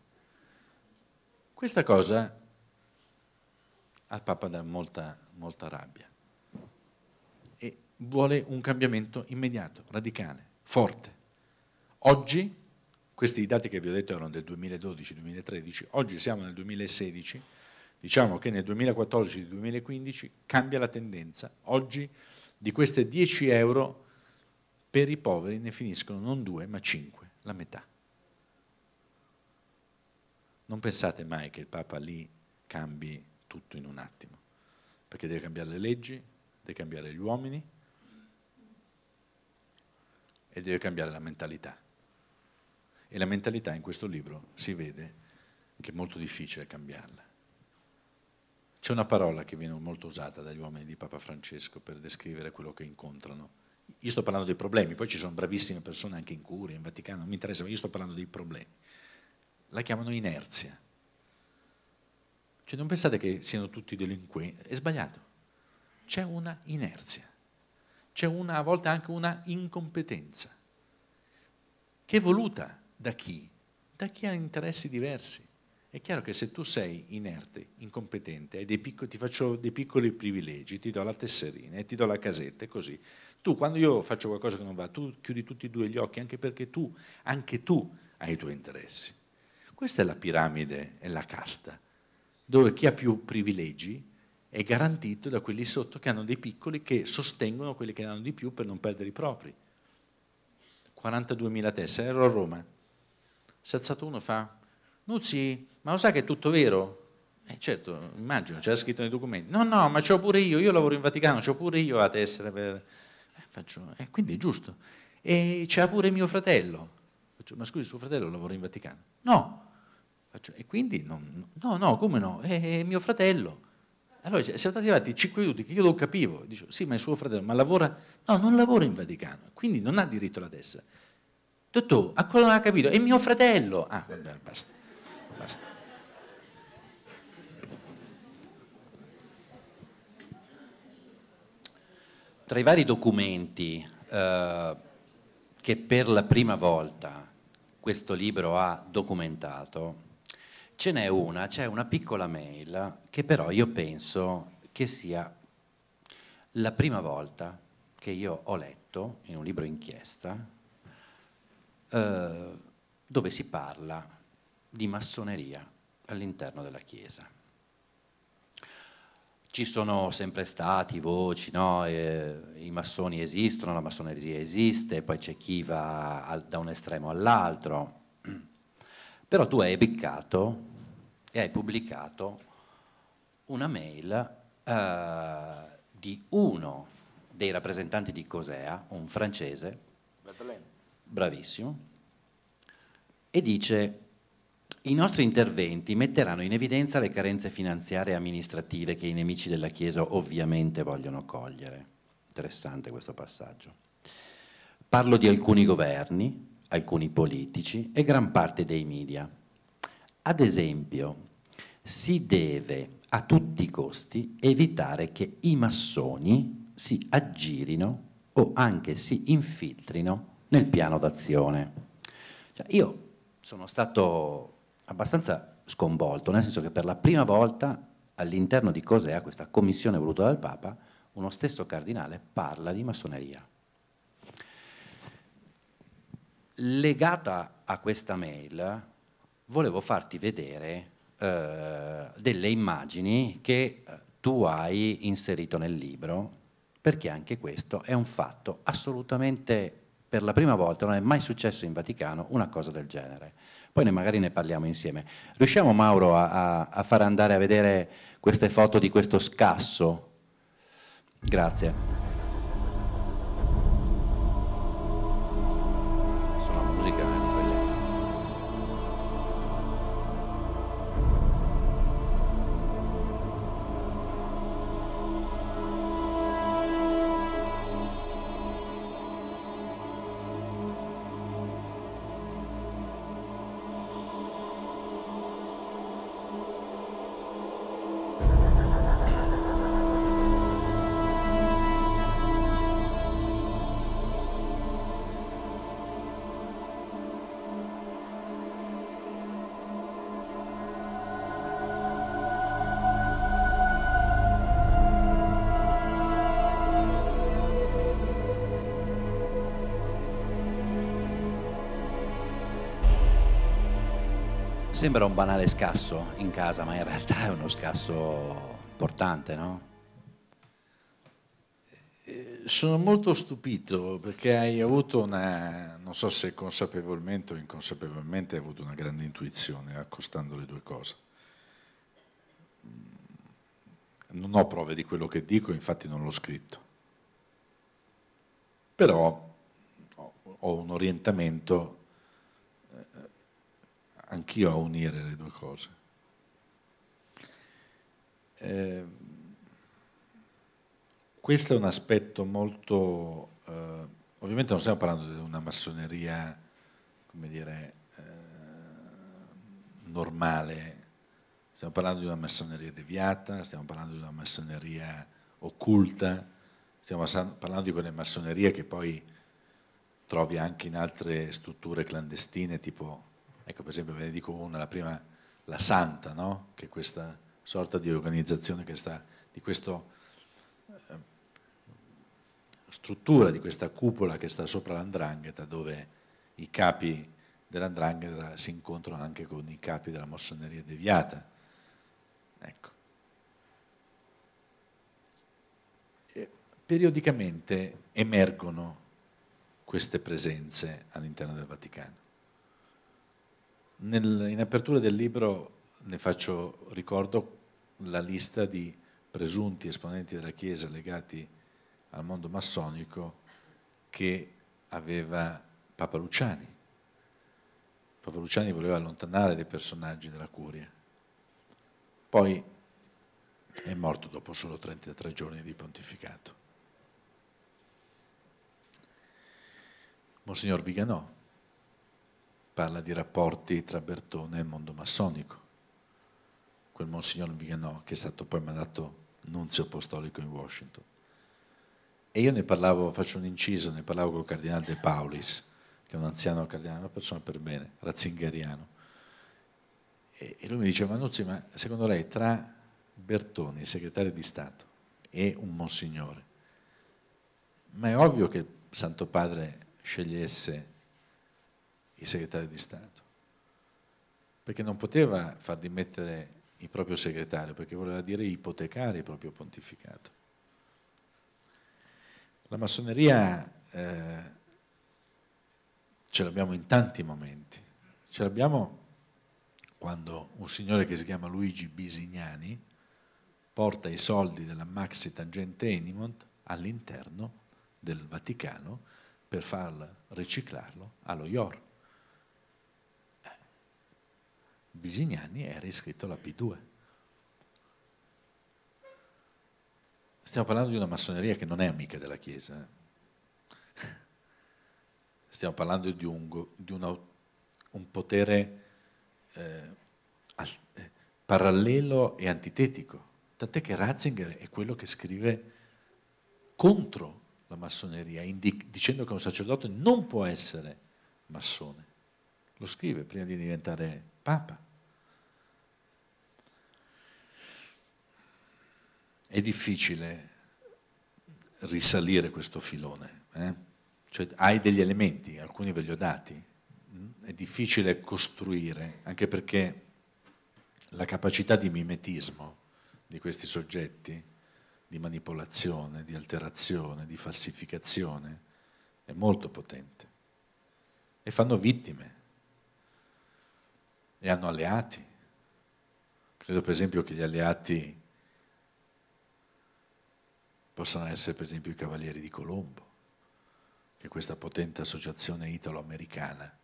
Questa cosa al Papa dà molta molta rabbia e vuole un cambiamento immediato, radicale, forte. Oggi, questi dati che vi ho detto erano del 2012-2013, oggi siamo nel 2016, diciamo che nel 2014-2015 cambia la tendenza, oggi di queste 10 euro per i poveri ne finiscono non 2 ma 5, la metà. Non pensate mai che il Papa lì cambi tutto in un attimo perché deve cambiare le leggi, deve cambiare gli uomini e deve cambiare la mentalità. E la mentalità in questo libro si vede che è molto difficile cambiarla. C'è una parola che viene molto usata dagli uomini di Papa Francesco per descrivere quello che incontrano. Io sto parlando dei problemi, poi ci sono bravissime persone anche in Curia, in Vaticano, non mi interessa, ma io sto parlando dei problemi. La chiamano inerzia. Cioè non pensate che siano tutti delinquenti, è sbagliato. C'è una inerzia, c'è una, a volte anche una incompetenza, che è voluta da chi? Da chi ha interessi diversi. È chiaro che se tu sei inerte, incompetente, piccoli, ti faccio dei piccoli privilegi, ti do la tesserina e ti do la casetta e così. Tu quando io faccio qualcosa che non va, tu chiudi tutti e due gli occhi anche perché tu, anche tu hai i tuoi interessi. Questa è la piramide, è la casta dove chi ha più privilegi è garantito da quelli sotto che hanno dei piccoli che sostengono quelli che ne hanno di più per non perdere i propri. 42.000 tessere, ero a Roma. Si è alzato uno e fa, Nuzzi, ma lo sai che è tutto vero? Eh certo, immagino, c'era scritto nei documenti. No, no, ma c'ho pure io, io lavoro in Vaticano, c'ho pure io la tessera per... Eh, faccio, eh, quindi è giusto. E c'ha pure mio fratello. Faccio, ma scusi, suo fratello lavora in Vaticano? No, Faccio, e quindi non, no, no, come no? È, eh, eh, è mio fratello. Allora dice, siamo stati avanti 5 minuti che io lo capivo. Dice, sì, ma è suo fratello, ma lavora... No, non lavora in Vaticano, quindi non ha diritto alla testa. Dottor, ancora non ha capito, è mio fratello. Ah, vabbè, basta. basta. Tra i vari documenti eh, che per la prima volta questo libro ha documentato, Ce n'è una, c'è una piccola mail che però io penso che sia la prima volta che io ho letto in un libro inchiesta eh, dove si parla di massoneria all'interno della Chiesa. Ci sono sempre stati voci, no? eh, i massoni esistono, la massoneria esiste, poi c'è chi va al, da un estremo all'altro, però tu hai beccato e hai pubblicato una mail eh, di uno dei rappresentanti di Cosea, un francese, bravissimo, e dice i nostri interventi metteranno in evidenza le carenze finanziarie e amministrative che i nemici della Chiesa ovviamente vogliono cogliere. Interessante questo passaggio. Parlo di alcuni governi, alcuni politici e gran parte dei media. Ad esempio, si deve a tutti i costi evitare che i massoni si aggirino o anche si infiltrino nel piano d'azione. Cioè, io sono stato abbastanza sconvolto, nel senso che per la prima volta all'interno di Cosea, questa commissione voluta dal Papa, uno stesso cardinale parla di massoneria. Legata a questa mail volevo farti vedere eh, delle immagini che eh, tu hai inserito nel libro, perché anche questo è un fatto assolutamente, per la prima volta, non è mai successo in Vaticano una cosa del genere. Poi ne, magari ne parliamo insieme. Riusciamo Mauro a, a, a far andare a vedere queste foto di questo scasso? Grazie. Sembra un banale scasso in casa, ma in realtà è uno scasso importante, no? Eh, sono molto stupito perché hai avuto una, non so se consapevolmente o inconsapevolmente, hai avuto una grande intuizione accostando le due cose. Mm, non ho prove di quello che dico, infatti non l'ho scritto. Però ho un orientamento anch'io a unire le due cose. Eh, questo è un aspetto molto... Eh, ovviamente non stiamo parlando di una massoneria, come dire, eh, normale, stiamo parlando di una massoneria deviata, stiamo parlando di una massoneria occulta, stiamo parlando di quelle massonerie che poi trovi anche in altre strutture clandestine, tipo Ecco, per esempio, ve ne dico una, la prima, la Santa, no? che è questa sorta di organizzazione che sta, di questa eh, struttura, di questa cupola che sta sopra l'andrangheta, dove i capi dell'andrangheta si incontrano anche con i capi della massoneria deviata. Ecco. E periodicamente emergono queste presenze all'interno del Vaticano. Nel, in apertura del libro ne faccio ricordo la lista di presunti esponenti della Chiesa legati al mondo massonico che aveva Papa Luciani. Papa Luciani voleva allontanare dei personaggi della curia. Poi è morto dopo solo 33 giorni di pontificato. Monsignor Biganò parla di rapporti tra Bertone e il mondo massonico. Quel Monsignor Mighenò che è stato poi mandato nunzio apostolico in Washington. E io ne parlavo, faccio un inciso, ne parlavo con il cardinale De Paulis, che è un anziano cardinale, una persona per bene, razzingheriano. E, lui mi diceva, Manuzzi, ma secondo lei tra Bertoni, segretario di Stato, e un monsignore, ma è ovvio che il Santo Padre scegliesse il segretario di Stato, perché non poteva far dimettere il proprio segretario, perché voleva dire ipotecare il proprio pontificato. La massoneria eh, ce l'abbiamo in tanti momenti, ce l'abbiamo quando un signore che si chiama Luigi Bisignani porta i soldi della Maxi Tangente Enimont all'interno del Vaticano per farlo riciclarlo allo York. Bisignani era iscritto alla P2. Stiamo parlando di una massoneria che non è amica della Chiesa. Eh. Stiamo parlando di un, di una, un potere eh, eh, parallelo e antitetico. Tant'è che Ratzinger è quello che scrive contro la massoneria, dicendo che un sacerdote non può essere massone. Lo scrive prima di diventare Papa. È difficile risalire questo filone, eh? cioè, hai degli elementi, alcuni ve li ho dati, è difficile costruire, anche perché la capacità di mimetismo di questi soggetti, di manipolazione, di alterazione, di falsificazione, è molto potente e fanno vittime e hanno alleati. Credo per esempio che gli alleati possano essere per esempio i Cavalieri di Colombo, che è questa potente associazione italo-americana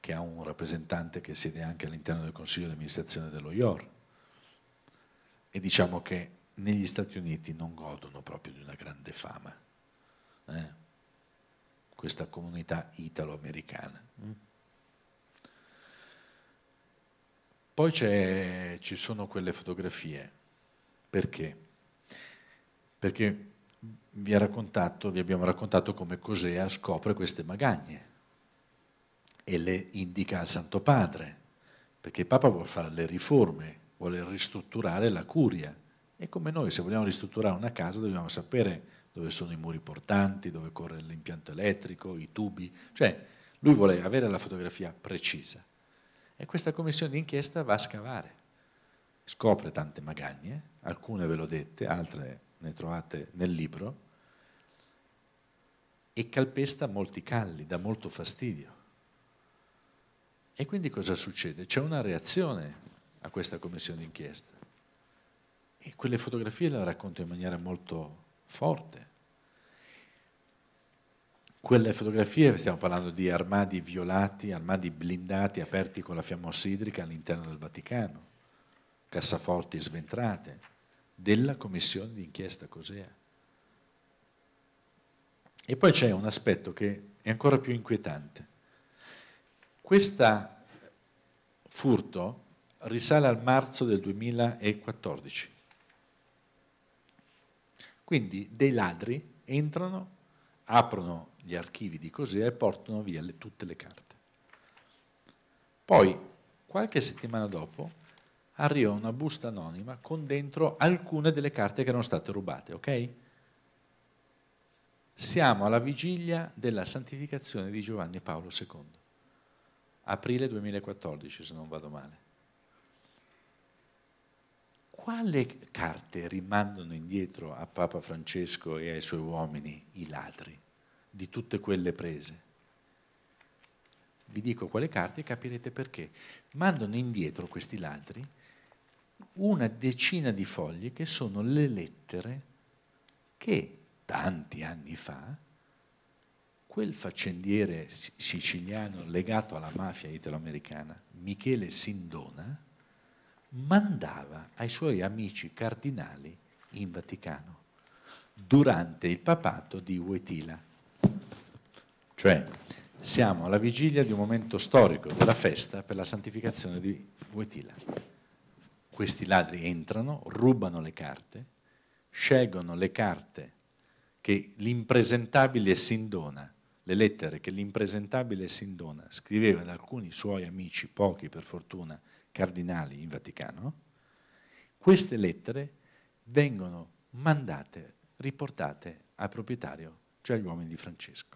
che ha un rappresentante che siede anche all'interno del Consiglio di amministrazione dello IOR. E diciamo che negli Stati Uniti non godono proprio di una grande fama, eh? questa comunità italo-americana. Poi ci sono quelle fotografie. Perché? Perché vi, vi abbiamo raccontato come Cosea scopre queste magagne e le indica al Santo Padre, perché il Papa vuole fare le riforme, vuole ristrutturare la curia. E come noi, se vogliamo ristrutturare una casa, dobbiamo sapere dove sono i muri portanti, dove corre l'impianto elettrico, i tubi. Cioè, lui vuole avere la fotografia precisa. E questa commissione d'inchiesta va a scavare, scopre tante magagne, alcune ve l'ho dette, altre ne trovate nel libro, e calpesta molti calli, dà molto fastidio. E quindi cosa succede? C'è una reazione a questa commissione d'inchiesta. E quelle fotografie le racconto in maniera molto forte. Quelle fotografie, stiamo parlando di armadi violati, armadi blindati, aperti con la fiamma ossidrica all'interno del Vaticano, cassaforti sventrate, della commissione di inchiesta Cosea. E poi c'è un aspetto che è ancora più inquietante. Questo furto risale al marzo del 2014. Quindi dei ladri entrano, aprono gli archivi di Cosea e portano via le, tutte le carte. Poi, qualche settimana dopo, arriva una busta anonima con dentro alcune delle carte che erano state rubate, ok? Siamo alla vigilia della santificazione di Giovanni Paolo II, aprile 2014 se non vado male. Quale carte rimandano indietro a Papa Francesco e ai suoi uomini i ladri? di tutte quelle prese. Vi dico quale carte e capirete perché. Mandano indietro questi ladri una decina di foglie che sono le lettere che tanti anni fa quel faccendiere siciliano legato alla mafia italoamericana, Michele Sindona, mandava ai suoi amici cardinali in Vaticano durante il papato di Wetila. Cioè siamo alla vigilia di un momento storico, della festa per la santificazione di Wetila. Questi ladri entrano, rubano le carte, scelgono le carte che l'impresentabile Sindona, le lettere che l'impresentabile Sindona scriveva ad alcuni suoi amici, pochi per fortuna, cardinali in Vaticano, queste lettere vengono mandate, riportate al proprietario, cioè agli uomini di Francesco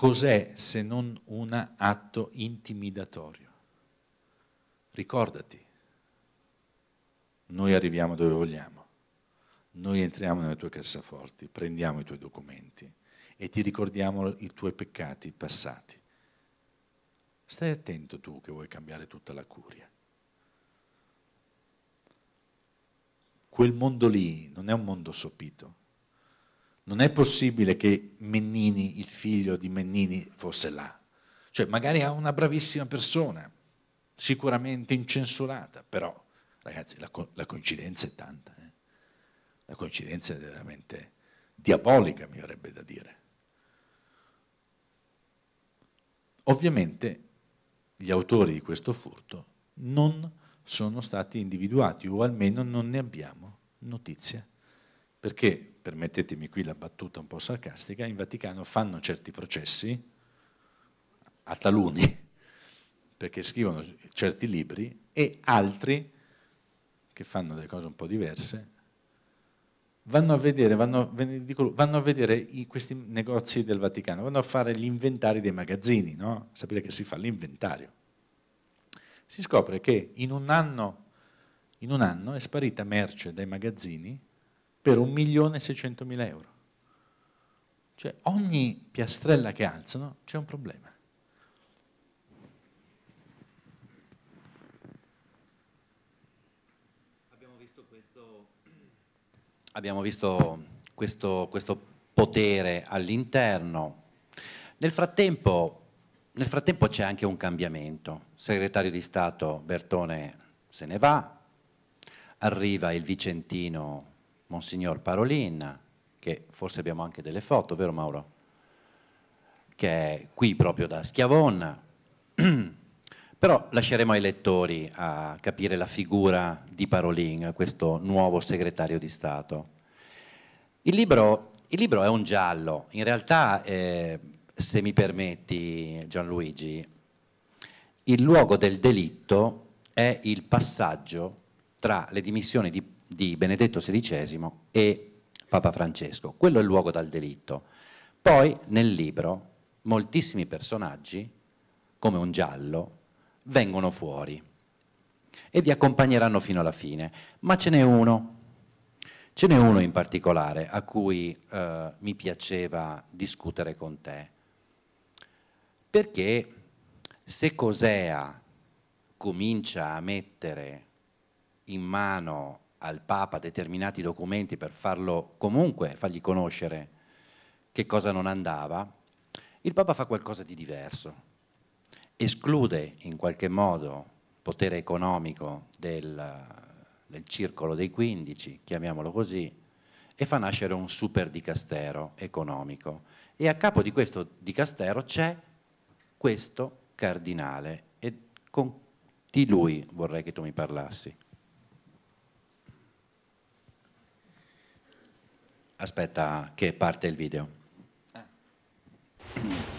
cos'è se non un atto intimidatorio? Ricordati, noi arriviamo dove vogliamo, noi entriamo nelle tue cassaforti, prendiamo i tuoi documenti e ti ricordiamo i tuoi peccati passati. Stai attento tu che vuoi cambiare tutta la curia. Quel mondo lì non è un mondo sopito, non è possibile che Mennini, il figlio di Mennini, fosse là. Cioè, magari ha una bravissima persona, sicuramente incensurata, però, ragazzi, la, co la coincidenza è tanta. Eh? La coincidenza è veramente diabolica, mi avrebbe da dire. Ovviamente gli autori di questo furto non sono stati individuati o almeno non ne abbiamo notizia. Perché, permettetemi qui la battuta un po' sarcastica, in Vaticano fanno certi processi a taluni, perché scrivono certi libri, e altri, che fanno delle cose un po' diverse, vanno a vedere, vanno, vanno a vedere i, questi negozi del Vaticano, vanno a fare gli inventari dei magazzini, no? sapete che si fa l'inventario. Si scopre che in un anno, in un anno è sparita merce dai magazzini per 1.600.000 euro. Cioè ogni piastrella che alzano c'è un problema. Abbiamo visto questo, questo potere all'interno. Nel frattempo, nel frattempo c'è anche un cambiamento. Il segretario di Stato Bertone se ne va, arriva il Vicentino Monsignor Parolin, che forse abbiamo anche delle foto, vero Mauro? Che è qui proprio da Schiavon. Però lasceremo ai lettori a capire la figura di Parolin, questo nuovo segretario di Stato. Il libro, il libro è un giallo, in realtà, eh, se mi permetti Gianluigi, il luogo del delitto è il passaggio tra le dimissioni di di Benedetto XVI e Papa Francesco. Quello è il luogo dal delitto. Poi nel libro moltissimi personaggi, come un giallo, vengono fuori e vi accompagneranno fino alla fine, ma ce n'è uno, ce n'è uno in particolare a cui eh, mi piaceva discutere con te, perché se Cosea comincia a mettere in mano al Papa determinati documenti per farlo comunque, fargli conoscere che cosa non andava, il Papa fa qualcosa di diverso. Esclude in qualche modo il potere economico del, del circolo dei 15, chiamiamolo così, e fa nascere un super dicastero economico. E a capo di questo dicastero c'è questo cardinale e con di lui vorrei che tu mi parlassi. Aspetta che parte il video. Ah.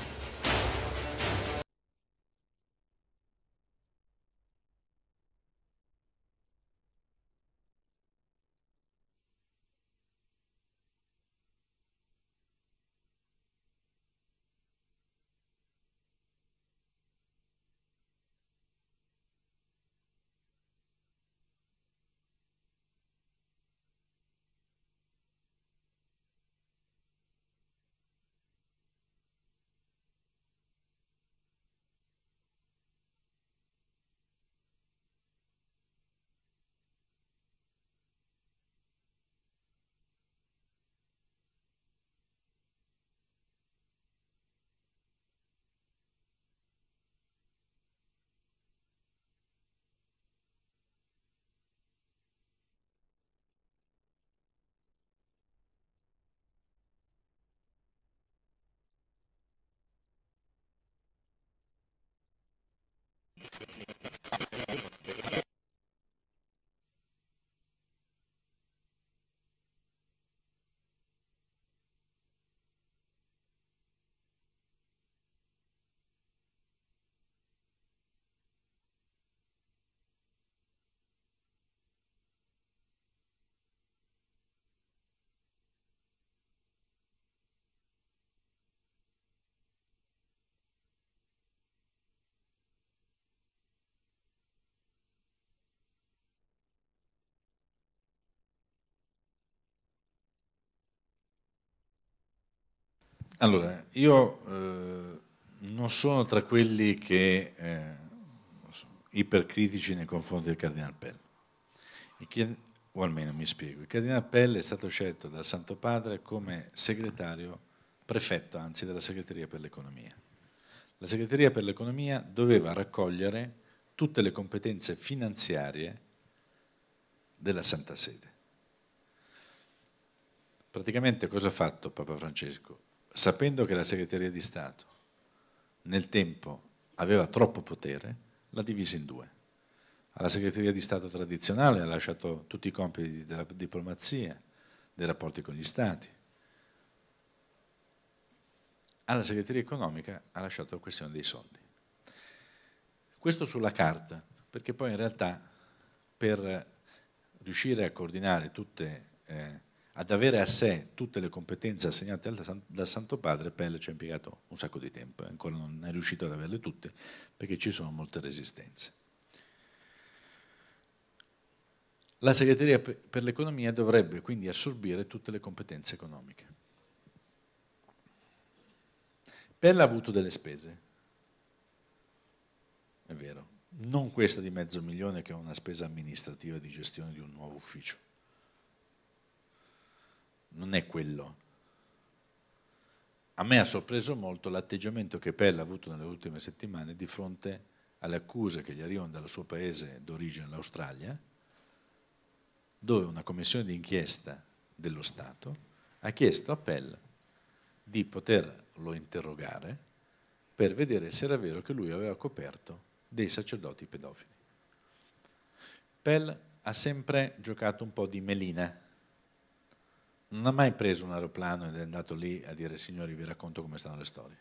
Thank you. Allora, io eh, non sono tra quelli che eh, so, ipercritici nei confronti del Cardinal Pell, che, o almeno mi spiego. Il Cardinal Pell è stato scelto dal Santo Padre come segretario, prefetto anzi, della Segreteria per l'Economia. La Segreteria per l'Economia doveva raccogliere tutte le competenze finanziarie della Santa Sede. Praticamente cosa ha fatto Papa Francesco? sapendo che la segreteria di Stato nel tempo aveva troppo potere, l'ha divisa in due. Alla segreteria di Stato tradizionale ha lasciato tutti i compiti della diplomazia, dei rapporti con gli Stati. Alla segreteria economica ha lasciato la questione dei soldi. Questo sulla carta, perché poi in realtà per riuscire a coordinare tutte... Eh, ad avere a sé tutte le competenze assegnate dal Santo Padre, Pelle ci ha impiegato un sacco di tempo e ancora non è riuscito ad averle tutte perché ci sono molte resistenze. La segreteria per l'economia dovrebbe quindi assorbire tutte le competenze economiche. Pelle ha avuto delle spese, è vero, non questa di mezzo milione che è una spesa amministrativa di gestione di un nuovo ufficio non è quello. A me ha sorpreso molto l'atteggiamento che Pell ha avuto nelle ultime settimane di fronte alle accuse che gli arrivano dal suo paese d'origine, l'Australia, dove una commissione d'inchiesta dello Stato ha chiesto a Pell di poterlo interrogare per vedere se era vero che lui aveva coperto dei sacerdoti pedofili. Pell ha sempre giocato un po' di melina non ha mai preso un aeroplano ed è andato lì a dire signori vi racconto come stanno le storie.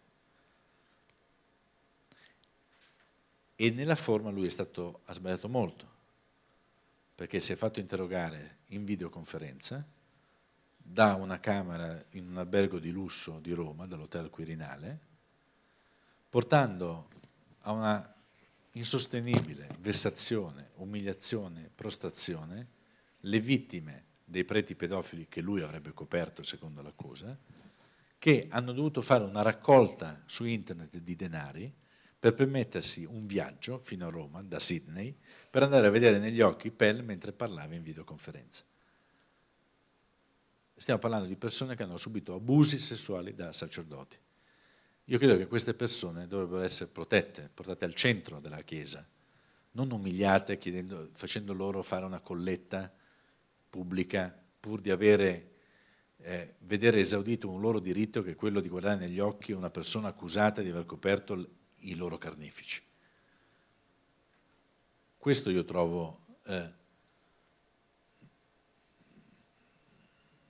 E nella forma lui stato, ha sbagliato molto, perché si è fatto interrogare in videoconferenza da una camera in un albergo di lusso di Roma, dall'Hotel Quirinale, portando a una insostenibile vessazione, umiliazione, prostrazione le vittime dei preti pedofili che lui avrebbe coperto secondo l'accusa, che hanno dovuto fare una raccolta su internet di denari per permettersi un viaggio fino a Roma, da Sydney, per andare a vedere negli occhi Pell mentre parlava in videoconferenza. Stiamo parlando di persone che hanno subito abusi sessuali da sacerdoti. Io credo che queste persone dovrebbero essere protette, portate al centro della Chiesa, non umiliate chiedendo, facendo loro fare una colletta pubblica pur di avere, eh, vedere esaudito un loro diritto che è quello di guardare negli occhi una persona accusata di aver coperto i loro carnefici. Questo io trovo eh,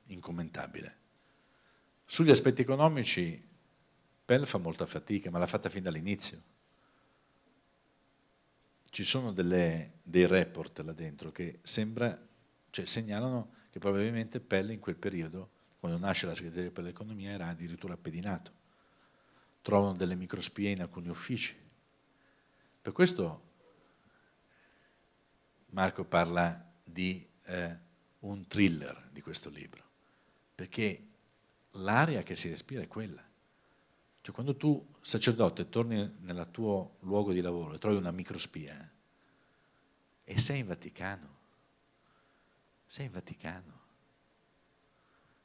incommentabile. Sugli aspetti economici Pell fa molta fatica, ma l'ha fatta fin dall'inizio. Ci sono delle, dei report là dentro che sembra cioè segnalano che probabilmente Pelle in quel periodo, quando nasce la segreteria per l'economia, era addirittura pedinato. Trovano delle microspie in alcuni uffici. Per questo Marco parla di eh, un thriller di questo libro, perché l'aria che si respira è quella. Cioè quando tu, sacerdote, torni nel tuo luogo di lavoro e trovi una microspia eh, e sei in Vaticano, sei in Vaticano.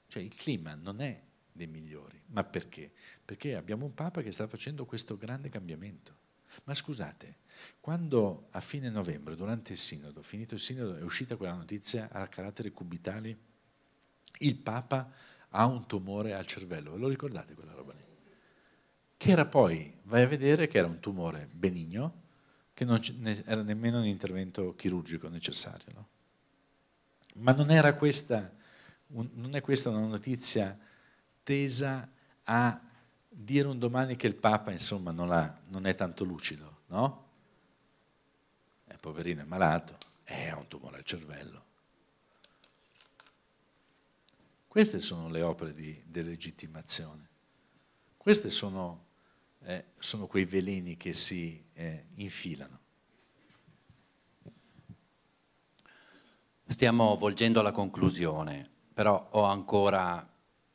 Cioè il clima non è dei migliori. Ma perché? Perché abbiamo un Papa che sta facendo questo grande cambiamento. Ma scusate, quando a fine novembre, durante il sinodo, finito il sinodo, è uscita quella notizia a carattere cubitali, il Papa ha un tumore al cervello, ve lo ricordate quella roba lì? Che era poi, vai a vedere che era un tumore benigno, che non era nemmeno un intervento chirurgico necessario. No? Ma non, questa, non è questa una notizia tesa a dire un domani che il Papa insomma, non, ha, non, è tanto lucido, no? È eh, poverino, è malato, eh, ha un tumore al cervello. Queste sono le opere di delegittimazione, questi sono, eh, sono, quei veleni che si eh, infilano. Stiamo volgendo alla conclusione, però ho ancora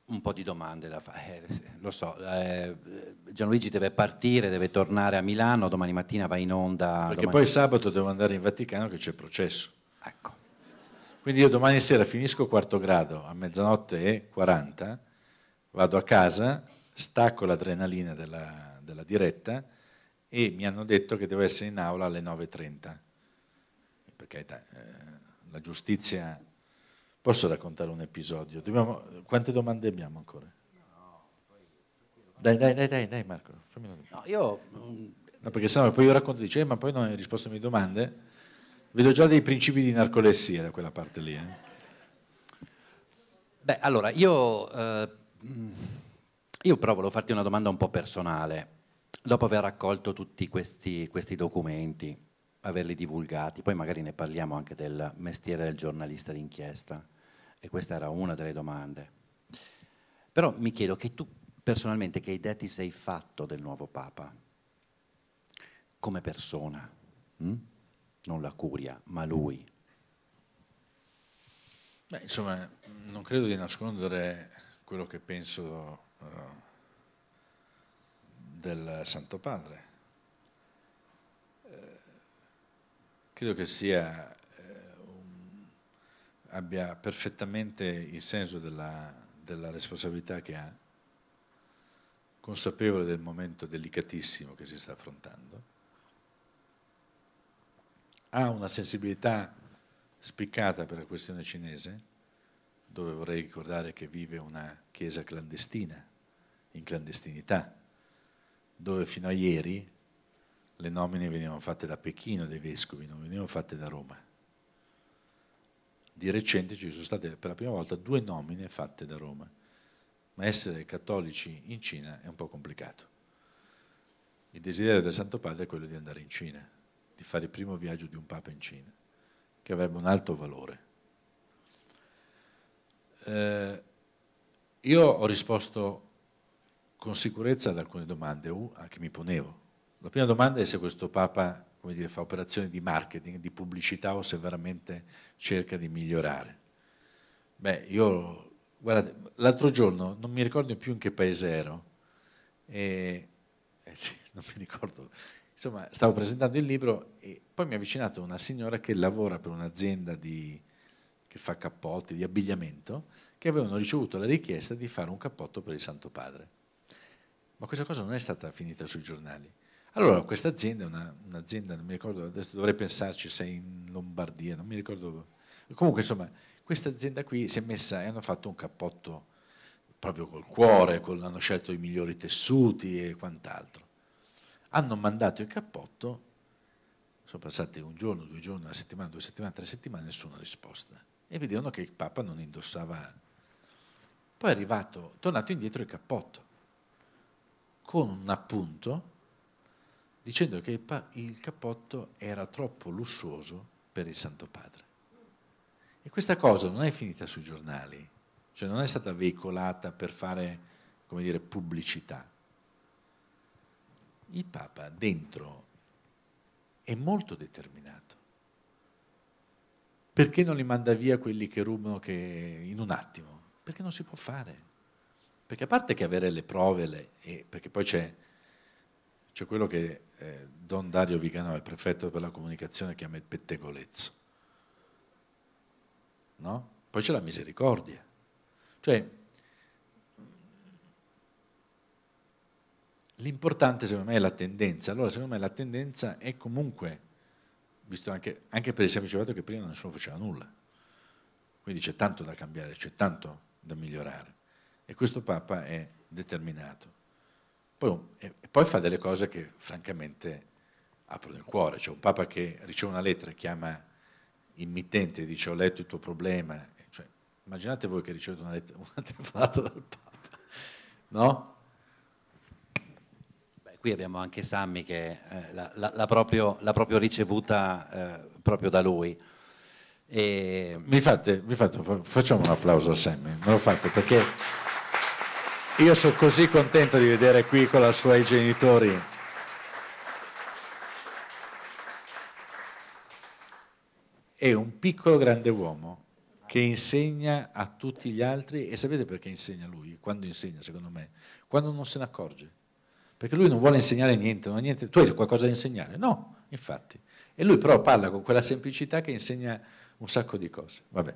un po' di domande da fare. Eh, lo so, eh, Gianluigi deve partire, deve tornare a Milano, domani mattina va in onda. Perché poi sabato devo andare in Vaticano che c'è processo. Ecco. Quindi io domani sera finisco quarto grado a mezzanotte e 40, vado a casa, stacco l'adrenalina della, della diretta e mi hanno detto che devo essere in aula alle 9.30. Perché... carità. Eh, la giustizia... Posso raccontare un episodio? Dobbiamo... Quante domande abbiamo ancora? Dai, dai, dai, dai, dai Marco, fammi una No, io... No, perché sennò poi io racconto e dice, eh, ma poi non hai risposto alle mie domande. Vedo già dei principi di narcolessia da quella parte lì. Eh. Beh, allora, io, eh, io però volevo farti una domanda un po' personale. Dopo aver raccolto tutti questi, questi documenti, averli divulgati. Poi magari ne parliamo anche del mestiere del giornalista d'inchiesta e questa era una delle domande. Però mi chiedo che tu personalmente che idea ti sei fatto del nuovo Papa come persona, hm? non la curia, ma lui. Beh, insomma, non credo di nascondere quello che penso uh, del Santo Padre credo che sia, eh, un, abbia perfettamente il senso della, della responsabilità che ha, consapevole del momento delicatissimo che si sta affrontando, ha una sensibilità spiccata per la questione cinese, dove vorrei ricordare che vive una chiesa clandestina, in clandestinità, dove fino a ieri le nomine venivano fatte da Pechino dai vescovi, non venivano fatte da Roma. Di recente ci sono state per la prima volta due nomine fatte da Roma, ma essere cattolici in Cina è un po' complicato. Il desiderio del Santo Padre è quello di andare in Cina, di fare il primo viaggio di un Papa in Cina, che avrebbe un alto valore. Eh, io ho risposto con sicurezza ad alcune domande uh, che mi ponevo la prima domanda è se questo Papa dire, fa operazioni di marketing, di pubblicità o se veramente cerca di migliorare. Beh, io, guardate, l'altro giorno non mi ricordo più in che paese ero, e, eh sì, non mi ricordo, insomma, stavo presentando il libro e poi mi è avvicinata una signora che lavora per un'azienda di, che fa cappotti di abbigliamento, che avevano ricevuto la richiesta di fare un cappotto per il Santo Padre. Ma questa cosa non è stata finita sui giornali allora, questa azienda è una, un'azienda, non mi ricordo, adesso dovrei pensarci se è in Lombardia, non mi ricordo. Comunque, insomma, questa azienda qui si è messa e hanno fatto un cappotto proprio col cuore, con, hanno scelto i migliori tessuti e quant'altro. Hanno mandato il cappotto, sono passati un giorno, due giorni, una settimana, due settimane, tre settimane, nessuna risposta. E vedevano che il Papa non indossava. Poi è arrivato, tornato indietro il cappotto, con un appunto dicendo che il cappotto era troppo lussuoso per il Santo Padre. E questa cosa non è finita sui giornali, cioè non è stata veicolata per fare, come dire, pubblicità. Il Papa dentro è molto determinato. Perché non li manda via quelli che rubano che in un attimo? Perché non si può fare. Perché a parte che avere le prove, le, perché poi c'è c'è quello che eh, Don Dario Vicano è prefetto per la comunicazione chiama il pettegolezzo. No? Poi c'è la misericordia. Cioè, l'importante secondo me è la tendenza. Allora, secondo me la tendenza è comunque, visto anche, anche per il semplice fatto che prima nessuno faceva nulla. Quindi c'è tanto da cambiare, c'è tanto da migliorare. E questo Papa è determinato. Poi, e poi fa delle cose che francamente aprono il cuore. C'è un Papa che riceve una lettera, chiama il mittente e dice ho letto il tuo problema. Cioè, immaginate voi che ricevete una, lettera, una telefonata dal Papa, no? Beh, qui abbiamo anche Sammy che eh, l'ha, proprio, proprio, ricevuta eh, proprio da lui. E... Mi fate, mi fate, facciamo un applauso a Sammy, me lo fate perché... Io sono così contento di vedere qui con la sua i genitori. È un piccolo grande uomo che insegna a tutti gli altri e sapete perché insegna lui? Quando insegna, secondo me? Quando non se ne accorge. Perché lui non vuole insegnare niente, non ha niente. Tu hai qualcosa da insegnare? No, infatti. E lui però parla con quella semplicità che insegna un sacco di cose. Vabbè.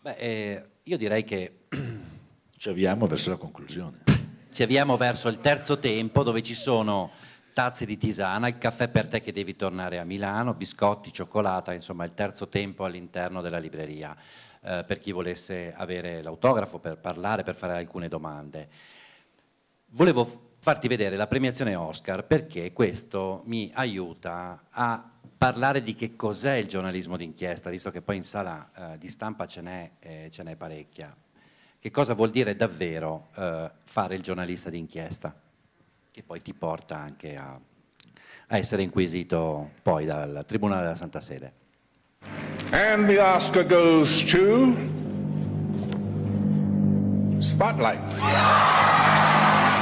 Beh, eh io direi che ci avviamo verso la conclusione. Ci avviamo verso il terzo tempo dove ci sono tazze di tisana, il caffè per te che devi tornare a Milano, biscotti, cioccolata, insomma il terzo tempo all'interno della libreria eh, per chi volesse avere l'autografo per parlare, per fare alcune domande. Volevo farti vedere la premiazione Oscar perché questo mi aiuta a parlare di che cos'è il giornalismo d'inchiesta, visto che poi in sala eh, di stampa ce n'è, eh, ce n'è parecchia. Che cosa vuol dire davvero eh, fare il giornalista d'inchiesta, che poi ti porta anche a, a essere inquisito poi dal Tribunale della Santa Sede. And the Oscar goes to Spotlight.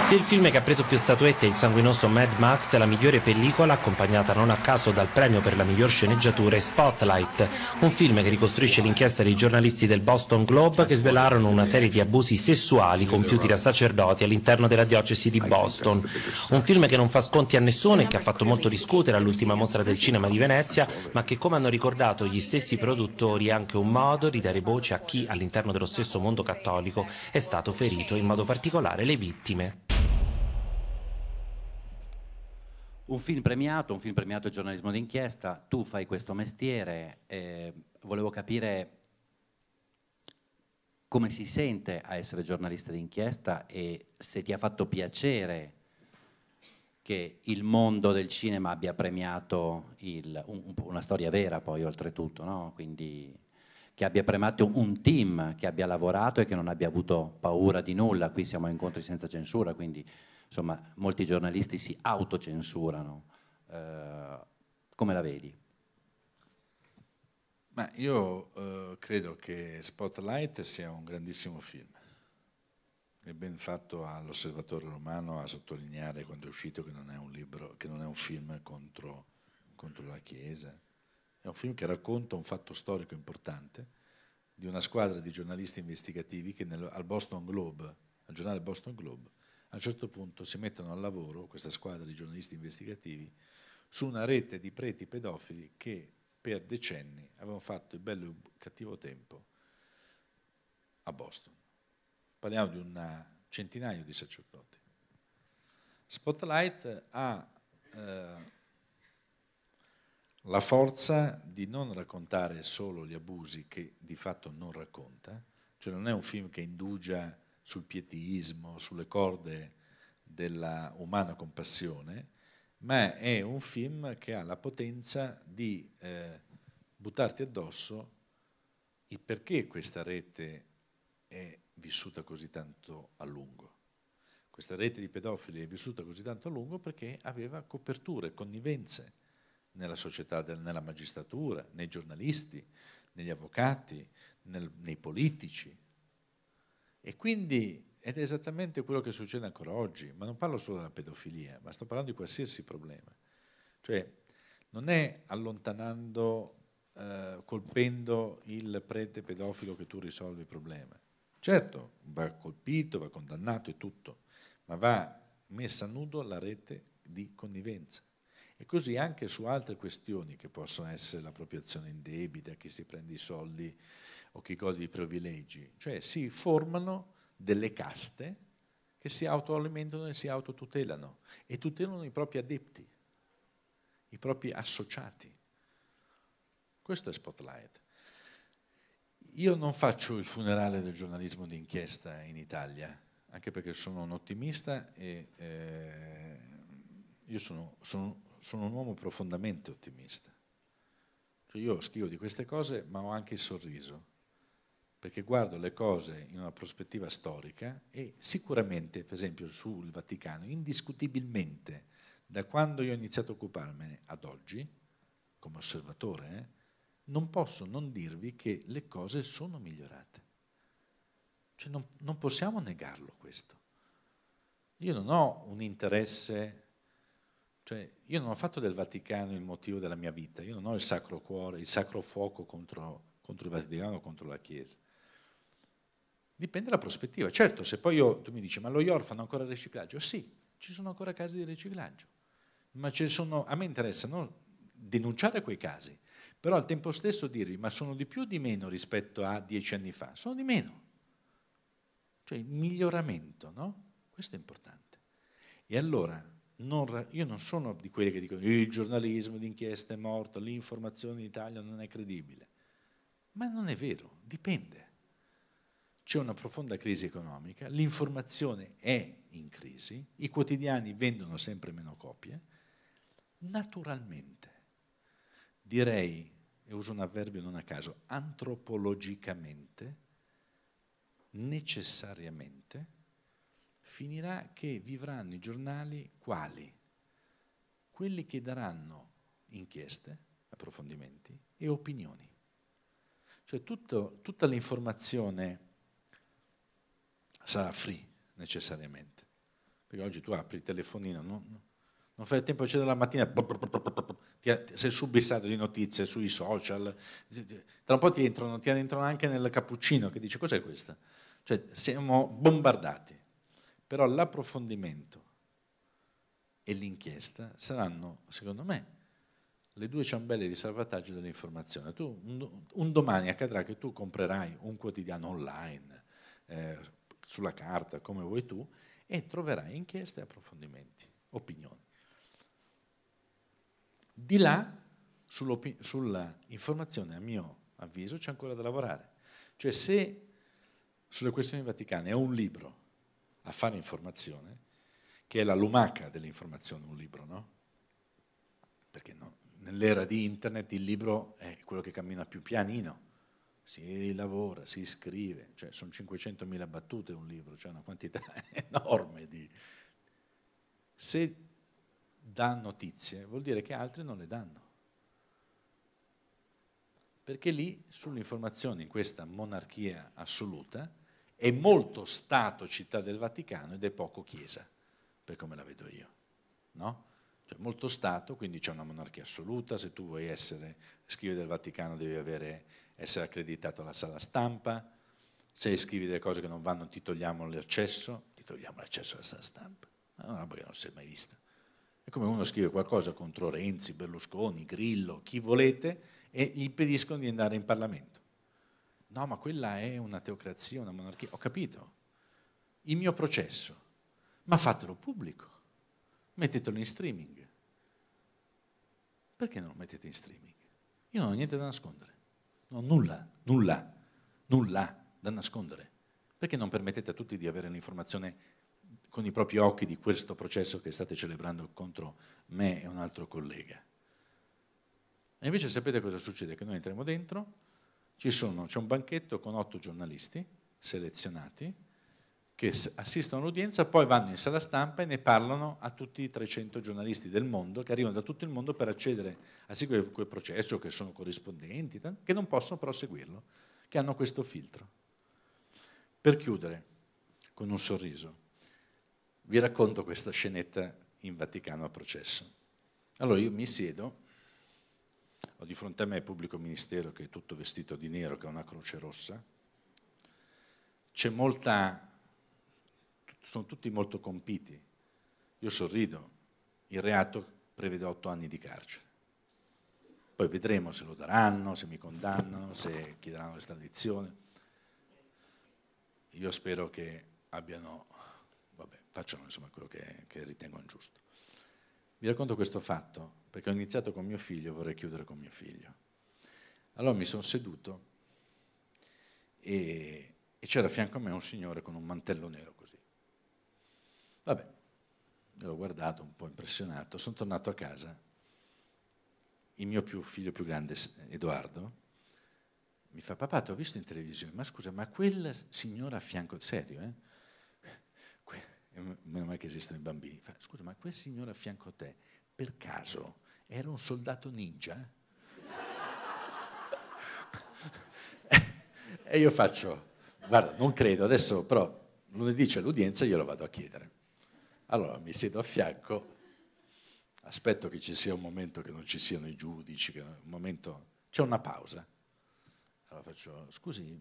Se il film che ha preso più statuette è il sanguinoso Mad Max, la migliore pellicola, accompagnata non a caso dal premio per la miglior sceneggiatura, è Spotlight, un film che ricostruisce l'inchiesta dei giornalisti del Boston Globe che svelarono una serie di abusi sessuali compiuti da sacerdoti all'interno della diocesi di Boston. Un film che non fa sconti a nessuno e che ha fatto molto discutere all'ultima mostra del cinema di Venezia, ma che come hanno ricordato gli stessi produttori è anche un modo di dare voce a chi all'interno dello stesso mondo cattolico è stato ferito, in modo particolare le vittime. Un film premiato, un film premiato di giornalismo d'inchiesta, tu fai questo mestiere, eh, volevo capire come si sente a essere giornalista d'inchiesta e se ti ha fatto piacere che il mondo del cinema abbia premiato il, un, una storia vera poi oltretutto, no? Quindi che abbia premiato un team che abbia lavorato e che non abbia avuto paura di nulla, qui siamo a incontri senza censura, quindi insomma molti giornalisti si autocensurano. Eh, come la vedi? Ma io eh, credo che Spotlight sia un grandissimo film. È ben fatto all'osservatore romano a sottolineare quando è uscito che non è un, libro, non è un film contro, contro la Chiesa. È un film che racconta un fatto storico importante di una squadra di giornalisti investigativi che nel, al Boston Globe, al giornale Boston Globe, a un certo punto si mettono al lavoro, questa squadra di giornalisti investigativi, su una rete di preti pedofili che per decenni avevano fatto il bello e il cattivo tempo a Boston. Parliamo di un eh, centinaio di sacerdoti. Spotlight ha eh, la forza di non raccontare solo gli abusi che di fatto non racconta, cioè non è un film che indugia sul pietismo, sulle corde della umana compassione, ma è un film che ha la potenza di eh, buttarti addosso il perché questa rete è vissuta così tanto a lungo. Questa rete di pedofili è vissuta così tanto a lungo perché aveva coperture, connivenze nella società, nella magistratura, nei giornalisti, negli avvocati, nel, nei politici, e quindi ed è esattamente quello che succede ancora oggi, ma non parlo solo della pedofilia, ma sto parlando di qualsiasi problema. Cioè, non è allontanando, eh, colpendo il prete pedofilo che tu risolvi il problema. Certo, va colpito, va condannato e tutto, ma va messa a nudo la rete di connivenza. E così anche su altre questioni che possono essere l'appropriazione in debita, chi si prende i soldi o chi gode di privilegi, cioè si formano delle caste che si autoalimentano e si autotutelano e tutelano i propri adepti, i propri associati. Questo è Spotlight. Io non faccio il funerale del giornalismo d'inchiesta in Italia, anche perché sono un ottimista e eh, io sono, sono, sono un uomo profondamente ottimista. Cioè io scrivo di queste cose, ma ho anche il sorriso perché guardo le cose in una prospettiva storica e sicuramente, per esempio, sul Vaticano, indiscutibilmente, da quando io ho iniziato a occuparmene ad oggi, come osservatore, eh, non posso non dirvi che le cose sono migliorate. Cioè non, non possiamo negarlo questo. Io non ho un interesse cioè, io non ho fatto del Vaticano il motivo della mia vita, io non ho il sacro cuore, il sacro fuoco contro, contro il Vaticano o contro la Chiesa. Dipende dalla prospettiva. Certo, se poi io, tu mi dici, ma lo IOR fanno ancora riciclaggio? Sì, ci sono ancora casi di riciclaggio, ma sono, a me interessano denunciare quei casi, però al tempo stesso dirvi, ma sono di più o di meno rispetto a dieci anni fa? Sono di meno. Cioè il miglioramento, no? Questo è importante. E allora, non, io non sono di quelli che dicono il giornalismo d'inchiesta è morto, l'informazione in Italia non è credibile. Ma non è vero, dipende c'è una profonda crisi economica, l'informazione è in crisi, i quotidiani vendono sempre meno copie, naturalmente, direi, e uso un avverbio non a caso, antropologicamente, necessariamente, finirà che vivranno i giornali quali? Quelli che daranno inchieste, approfondimenti e opinioni. Cioè tutto, tutta l'informazione sarà free necessariamente. Perché oggi tu apri il telefonino, no? non fai il tempo a cedere la mattina, sei subissato di notizie sui social, tra un po' ti entrano, ti entrano anche nel cappuccino che dice cos'è questa? Cioè siamo bombardati, però l'approfondimento e l'inchiesta saranno, secondo me, le due ciambelle di salvataggio dell'informazione. Tu, un, un domani accadrà che tu comprerai un quotidiano online, eh, sulla carta, come vuoi tu, e troverai inchieste, approfondimenti, opinioni. Di là, sulla informazione, a mio avviso, c'è ancora da lavorare. Cioè se sulle questioni vaticane è un libro a fare informazione, che è la lumaca dell'informazione, un libro, no? Perché no, nell'era di internet il libro è quello che cammina più pianino si lavora, si scrive, cioè sono 500.000 battute un libro, cioè una quantità enorme di... Se dà notizie vuol dire che altri non le danno. Perché lì sull'informazione in questa monarchia assoluta è molto Stato città del Vaticano ed è poco Chiesa, per come la vedo io. No? Cioè, molto Stato, quindi c'è una monarchia assoluta, se tu vuoi essere scrivi del Vaticano devi avere, essere accreditato alla sala stampa, se scrivi delle cose che non vanno ti togliamo l'accesso, ti togliamo l'accesso alla sala stampa, ma è una roba che non si è mai vista. È come uno scrive qualcosa contro Renzi, Berlusconi, Grillo, chi volete, e gli impediscono di andare in Parlamento. No, ma quella è una teocrazia, una monarchia. Ho capito. Il mio processo. Ma fatelo pubblico. Mettetelo in streaming. Perché non lo mettete in streaming? Io non ho niente da nascondere. Non ho nulla, nulla, nulla da nascondere. Perché non permettete a tutti di avere l'informazione con i propri occhi di questo processo che state celebrando contro me e un altro collega? E invece sapete cosa succede? Che noi entriamo dentro, sono, c'è un banchetto con otto giornalisti selezionati, che assistono all'udienza, poi vanno in sala stampa e ne parlano a tutti i 300 giornalisti del mondo che arrivano da tutto il mondo per accedere a seguire quel processo, che sono corrispondenti, che non possono però seguirlo, che hanno questo filtro. Per chiudere, con un sorriso, vi racconto questa scenetta in Vaticano a processo. Allora io mi siedo, ho di fronte a me il pubblico ministero che è tutto vestito di nero, che ha una croce rossa, c'è molta sono tutti molto compiti. Io sorrido, il reato prevede otto anni di carcere. Poi vedremo se lo daranno, se mi condannano, se chiederanno l'estradizione. Io spero che abbiano, vabbè, facciano insomma quello che, che ritengono giusto. Vi racconto questo fatto perché ho iniziato con mio figlio e vorrei chiudere con mio figlio. Allora mi sono seduto e, e c'era a fianco a me un signore con un mantello nero così. Vabbè, l'ho guardato un po' impressionato, sono tornato a casa. Il mio più, figlio più grande, Edoardo, mi fa, papà, ti ho visto in televisione, ma scusa, ma quella signora a fianco, serio, eh? meno male che esistono i bambini, fa, scusa, ma quel signore a fianco a te, per caso, era un soldato ninja? e io faccio, guarda, non credo, adesso però lunedì c'è l'udienza, glielo vado a chiedere. Allora mi siedo a fianco, aspetto che ci sia un momento che non ci siano i giudici, un momento, c'è una pausa. Allora faccio, scusi,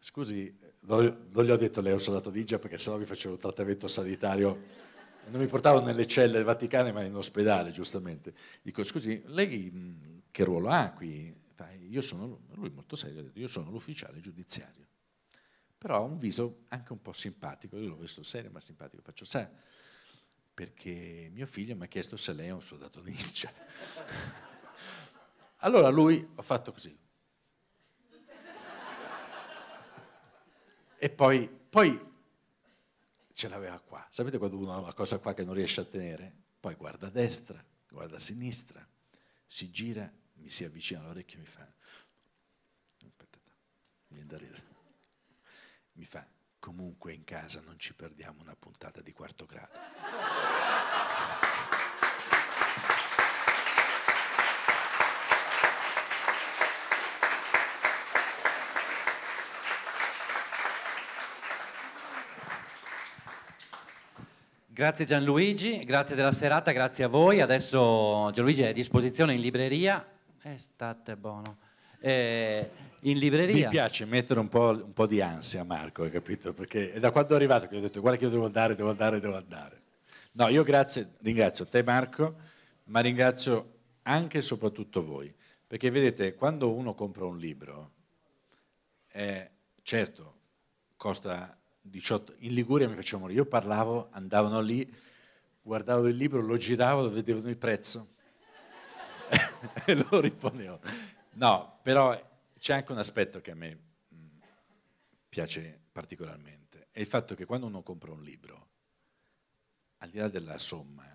scusi, non, gli ho detto lei è un soldato ninja perché sennò vi facevo un trattamento sanitario non mi portavo nelle celle vaticane ma in ospedale giustamente. Dico scusi, lei che ruolo ha qui? Io sono, lui molto serio, ha detto io sono l'ufficiale giudiziario però ha un viso anche un po' simpatico, io l'ho visto serio ma simpatico, faccio, sai, perché mio figlio mi ha chiesto se lei è un soldato ninja. allora lui ha fatto così. E poi, poi ce l'aveva qua. Sapete quando uno ha una cosa qua che non riesce a tenere? Poi guarda a destra, guarda a sinistra, si gira, mi si avvicina all'orecchio e mi fa... Aspetta, viene da ridere. Mi fa, comunque in casa non ci perdiamo una puntata di quarto grado. Grazie Gianluigi, grazie della serata, grazie a voi. Adesso Gianluigi è a disposizione in libreria. E state buono eh, in libreria. Mi piace mettere un po', un po', di ansia, Marco, hai capito? Perché è da quando è arrivato che ho detto guarda che io devo andare, devo andare, devo andare. No, io grazie, ringrazio te Marco, ma ringrazio anche e soprattutto voi. Perché vedete, quando uno compra un libro, eh, certo, costa 18, in Liguria mi facevo morire, io parlavo, andavano lì, guardavo il libro, lo giravo, vedevano il prezzo e lo riponevo. No, però c'è anche un aspetto che a me mm, piace particolarmente, è il fatto che quando uno compra un libro, al di là della somma,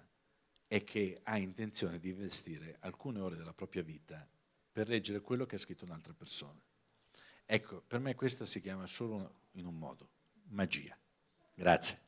è che ha intenzione di investire alcune ore della propria vita per leggere quello che ha scritto un'altra persona. Ecco, per me questa si chiama solo in un modo, magia. Grazie.